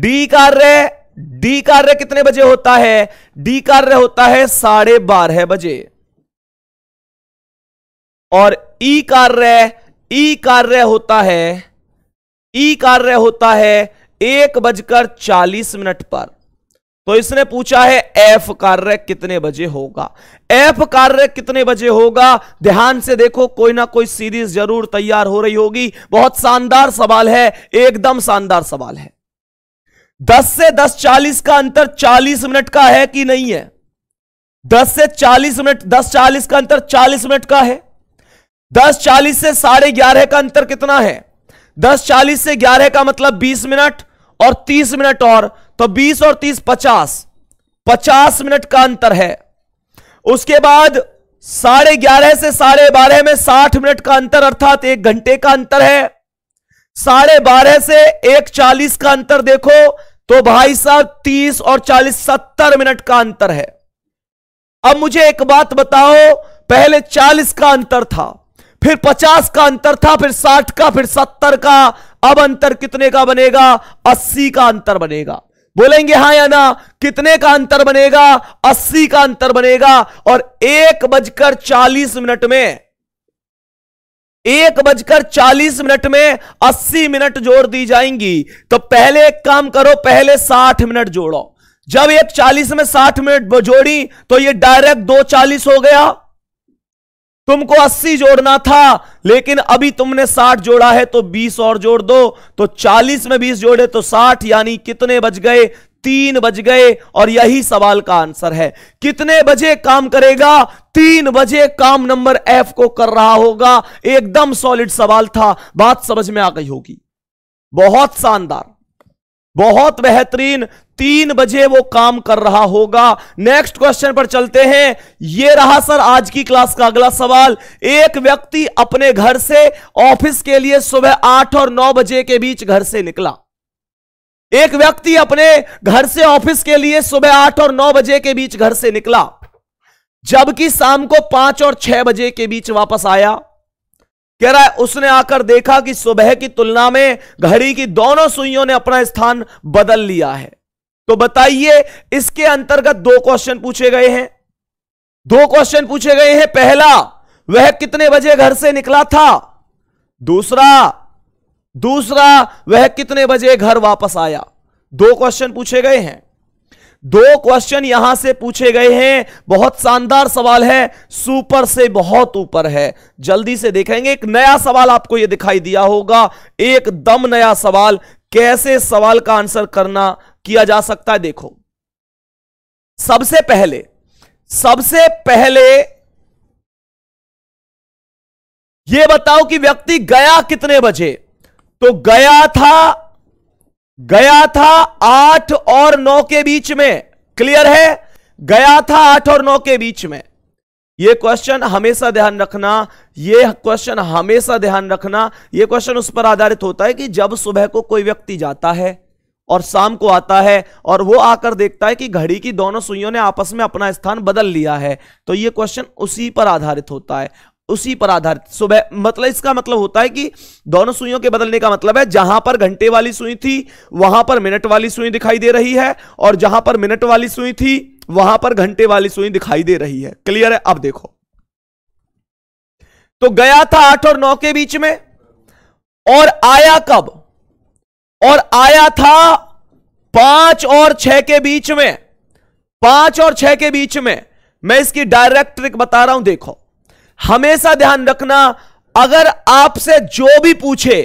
डी कार्य डी कार्य कितने बजे होता है डी कार्य होता है साढ़े बारह बजे और ई कार्य ई कार्य होता है ई कार्य होता है एक बजकर चालीस मिनट पर तो इसने पूछा है एफ कार्य कितने बजे होगा एफ कार्य कितने बजे होगा ध्यान से देखो कोई ना कोई सीरीज जरूर तैयार हो रही होगी बहुत शानदार सवाल है एकदम शानदार सवाल है दस से दस चालीस का अंतर चालीस मिनट का है कि नहीं है दस से चालीस मिनट दस चालीस का अंतर चालीस मिनट का है दस चालीस से साढ़े ग्यारह का अंतर कितना है दस चालीस से ग्यारह का मतलब बीस मिनट और तीस मिनट और तो 20 और 30 50 50 मिनट का अंतर है उसके बाद साढ़े ग्यारह से साढ़े बारह में 60 मिनट का अंतर अर्थात एक घंटे का अंतर है साढ़े बारह से एक चालीस का अंतर देखो तो भाई साहब 30 और 40 70 मिनट का अंतर है अब मुझे एक बात बताओ पहले 40 का अंतर था फिर 50 का अंतर था फिर 60 का फिर 70 का अब अंतर कितने का बनेगा 80 का अंतर बनेगा बोलेंगे हां या ना कितने का अंतर बनेगा अस्सी का अंतर बनेगा और एक बजकर चालीस मिनट में एक बजकर चालीस मिनट में अस्सी मिनट जोड़ दी जाएंगी तो पहले एक काम करो पहले साठ मिनट जोड़ो जब एक चालीस में साठ मिनट जोड़ी तो ये डायरेक्ट दो चालीस हो गया तुमको 80 जोड़ना था लेकिन अभी तुमने 60 जोड़ा है तो 20 और जोड़ दो तो 40 में 20 जोड़े तो 60 यानी कितने बज गए तीन बज गए और यही सवाल का आंसर है कितने बजे काम करेगा तीन बजे काम नंबर एफ को कर रहा होगा एकदम सॉलिड सवाल था बात समझ में आ गई होगी बहुत शानदार बहुत बेहतरीन तीन बजे वो काम कर रहा होगा नेक्स्ट क्वेश्चन पर चलते हैं ये रहा सर आज की क्लास का अगला सवाल एक व्यक्ति अपने घर से ऑफिस के लिए सुबह आठ और नौ बजे के बीच घर से निकला एक व्यक्ति अपने घर से ऑफिस के लिए सुबह आठ और नौ बजे के बीच घर से निकला जबकि शाम को पांच और छह बजे के बीच वापस आया कह रहा है उसने आकर देखा कि सुबह की तुलना में घड़ी की दोनों सुइयों ने अपना स्थान बदल लिया है तो बताइए इसके अंतर्गत दो क्वेश्चन पूछे गए हैं दो क्वेश्चन पूछे गए हैं पहला वह कितने बजे घर से निकला था दूसरा दूसरा वह कितने बजे घर वापस आया दो क्वेश्चन पूछे गए हैं दो क्वेश्चन यहां से पूछे गए हैं बहुत शानदार सवाल है सुपर से बहुत ऊपर है जल्दी से देखेंगे एक नया सवाल आपको यह दिखाई दिया होगा एकदम नया सवाल कैसे सवाल का आंसर करना किया जा सकता है देखो सबसे पहले सबसे पहले यह बताओ कि व्यक्ति गया कितने बजे तो गया था गया था आठ और नौ के बीच में क्लियर है गया था आठ और नौ के बीच में यह क्वेश्चन हमेशा ध्यान रखना यह क्वेश्चन हमेशा ध्यान रखना यह क्वेश्चन उस पर आधारित होता है कि जब सुबह को कोई व्यक्ति जाता है और शाम को आता है और वो आकर देखता है कि घड़ी की दोनों सुइयों ने आपस में अपना स्थान बदल लिया है तो ये क्वेश्चन उसी पर आधारित होता है उसी पर आधारित सुबह मतलब इसका मतलब होता है कि दोनों सुइयों के बदलने का मतलब है जहां पर घंटे वाली सुई थी वहां पर मिनट वाली सुई दिखाई दे रही है और जहां पर मिनट वाली सुई थी वहां पर घंटे वाली सुई दिखाई दे रही है क्लियर है अब देखो तो गया था आठ और नौ के बीच में और आया कब और आया था पांच और छह के बीच में पांच और छह के बीच में मैं इसकी डायरेक्ट ट्रिक बता रहा हूं देखो हमेशा ध्यान रखना अगर आपसे जो भी पूछे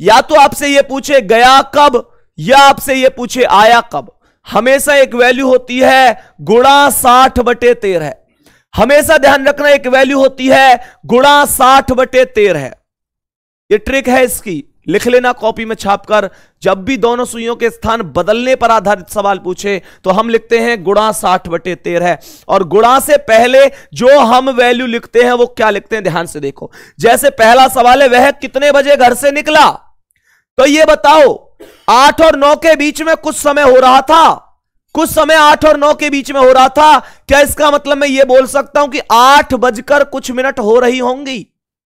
या तो आपसे यह पूछे गया कब या आपसे यह पूछे आया कब हमेशा एक वैल्यू होती है गुणा साठ बटे तेरह हमेशा ध्यान रखना एक वैल्यू होती है गुणा साठ बटे तेरह ये ट्रिक है इसकी लिख लेना कॉपी में छापकर जब भी दोनों सुइयों के स्थान बदलने पर आधारित सवाल पूछे तो हम लिखते हैं गुणा साठ बटे तेरह और गुणा से पहले जो हम वैल्यू लिखते हैं वो क्या लिखते हैं ध्यान से देखो जैसे पहला सवाल है वह कितने बजे घर से निकला तो ये बताओ आठ और नौ के बीच में कुछ समय हो रहा था कुछ समय आठ और नौ के बीच में हो रहा था क्या इसका मतलब मैं ये बोल सकता हूं कि आठ बजकर कुछ मिनट हो रही होंगी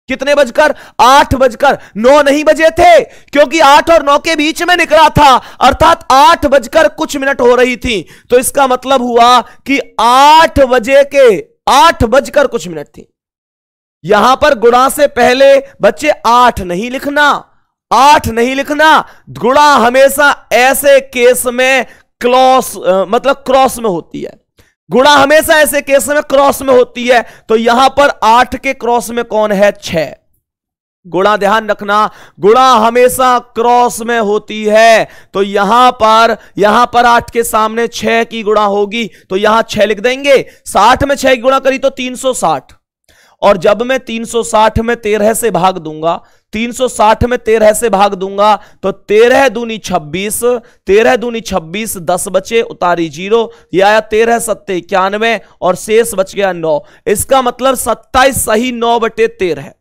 कितने बजकर आठ बजकर नौ नहीं बजे थे क्योंकि आठ और नौ के बीच में निकला था अर्थात आठ बजकर कुछ मिनट हो रही थी तो इसका मतलब हुआ कि आठ बजे के आठ बजकर कुछ मिनट थी यहां पर गुणा से पहले बच्चे आठ नहीं लिखना आठ नहीं लिखना गुणा हमेशा ऐसे केस में क्लॉस मतलब क्रॉस में होती है गुणा हमेशा ऐसे केस में क्रॉस में होती है तो यहां पर आठ के क्रॉस में कौन है छ गुणा ध्यान रखना गुणा हमेशा क्रॉस में होती है तो यहां पर यहां पर आठ के सामने छह की गुणा होगी तो यहां छह लिख देंगे साठ में छह की गुणा करी तो तीन सौ साठ और जब मैं 360 में तेरह से भाग दूंगा 360 में तेरह से भाग दूंगा तो तेरह दूनी छब्बीस तेरह दूनी छब्बीस दस बचे उतारी जीरो ये आया तेरह सत्ते इक्यानवे और शेष बच गया नौ इसका मतलब सत्ताईस सही नौ बटे तेरह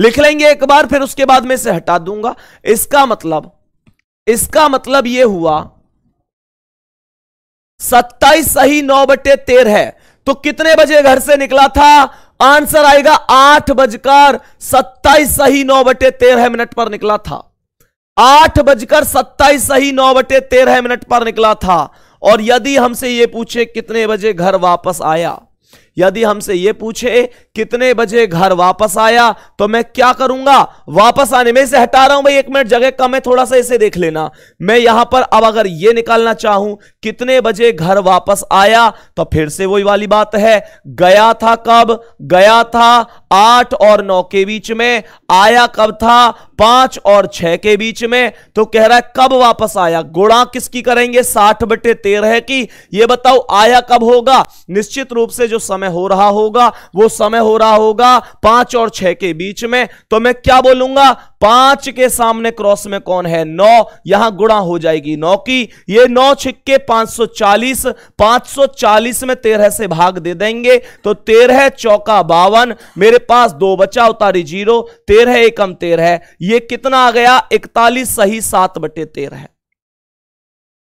लिख लेंगे एक बार फिर उसके बाद में इसे हटा दूंगा इसका मतलब इसका मतलब यह हुआ सत्ताईस सही नौ बटे तेरह तो कितने बजे घर से निकला था आंसर आएगा आठ बजकर सत्ताईस सही नौ बटे तेरह मिनट पर निकला था आठ बजकर सत्ताईस सही नौ बटे तेरह मिनट पर निकला था और यदि हमसे यह पूछे कितने बजे घर वापस आया यदि हमसे ये पूछे कितने बजे घर वापस आया तो मैं क्या करूंगा वापस आने में इसे हटा रहा हूं भाई एक मिनट जगह कम है थोड़ा सा इसे देख लेना मैं यहां पर अब अगर यह निकालना चाहूं कितने बजे घर वापस आया तो फिर से वही वाली बात है गया था कब गया था आठ और नौ के बीच में आया कब था पांच और छह के बीच में तो कह रहा है कब वापस आया गुणा किसकी करेंगे साठ बटे तेरह की यह बताओ आया कब होगा निश्चित रूप से जो समय समय हो रहा होगा वो समय हो रहा होगा पांच और छह के बीच में तो मैं क्या बोलूंगा पांच के सामने क्रॉस में कौन है नौ यहां गुणा हो जाएगी नौ की ये नौ छिक्के 540 540 में तेरह से भाग दे देंगे तो तेरह चौका बावन मेरे पास दो बचा उतारी जीरो तेरह एकम तेरह ये कितना आ गया इकतालीस सही सात बटे तेरह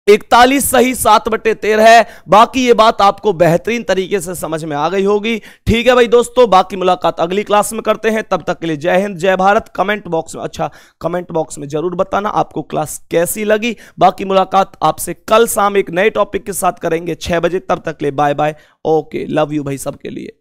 इकतालीस सही सात बटे तेरह है बाकी ये बात आपको बेहतरीन तरीके से समझ में आ गई होगी ठीक है भाई दोस्तों बाकी मुलाकात अगली क्लास में करते हैं तब तक के लिए जय हिंद जय भारत कमेंट बॉक्स में अच्छा कमेंट बॉक्स में जरूर बताना आपको क्लास कैसी लगी बाकी मुलाकात आपसे कल शाम एक नए टॉपिक के साथ करेंगे छह बजे तब तक के लिए bye bye okay love you भाई सबके लिए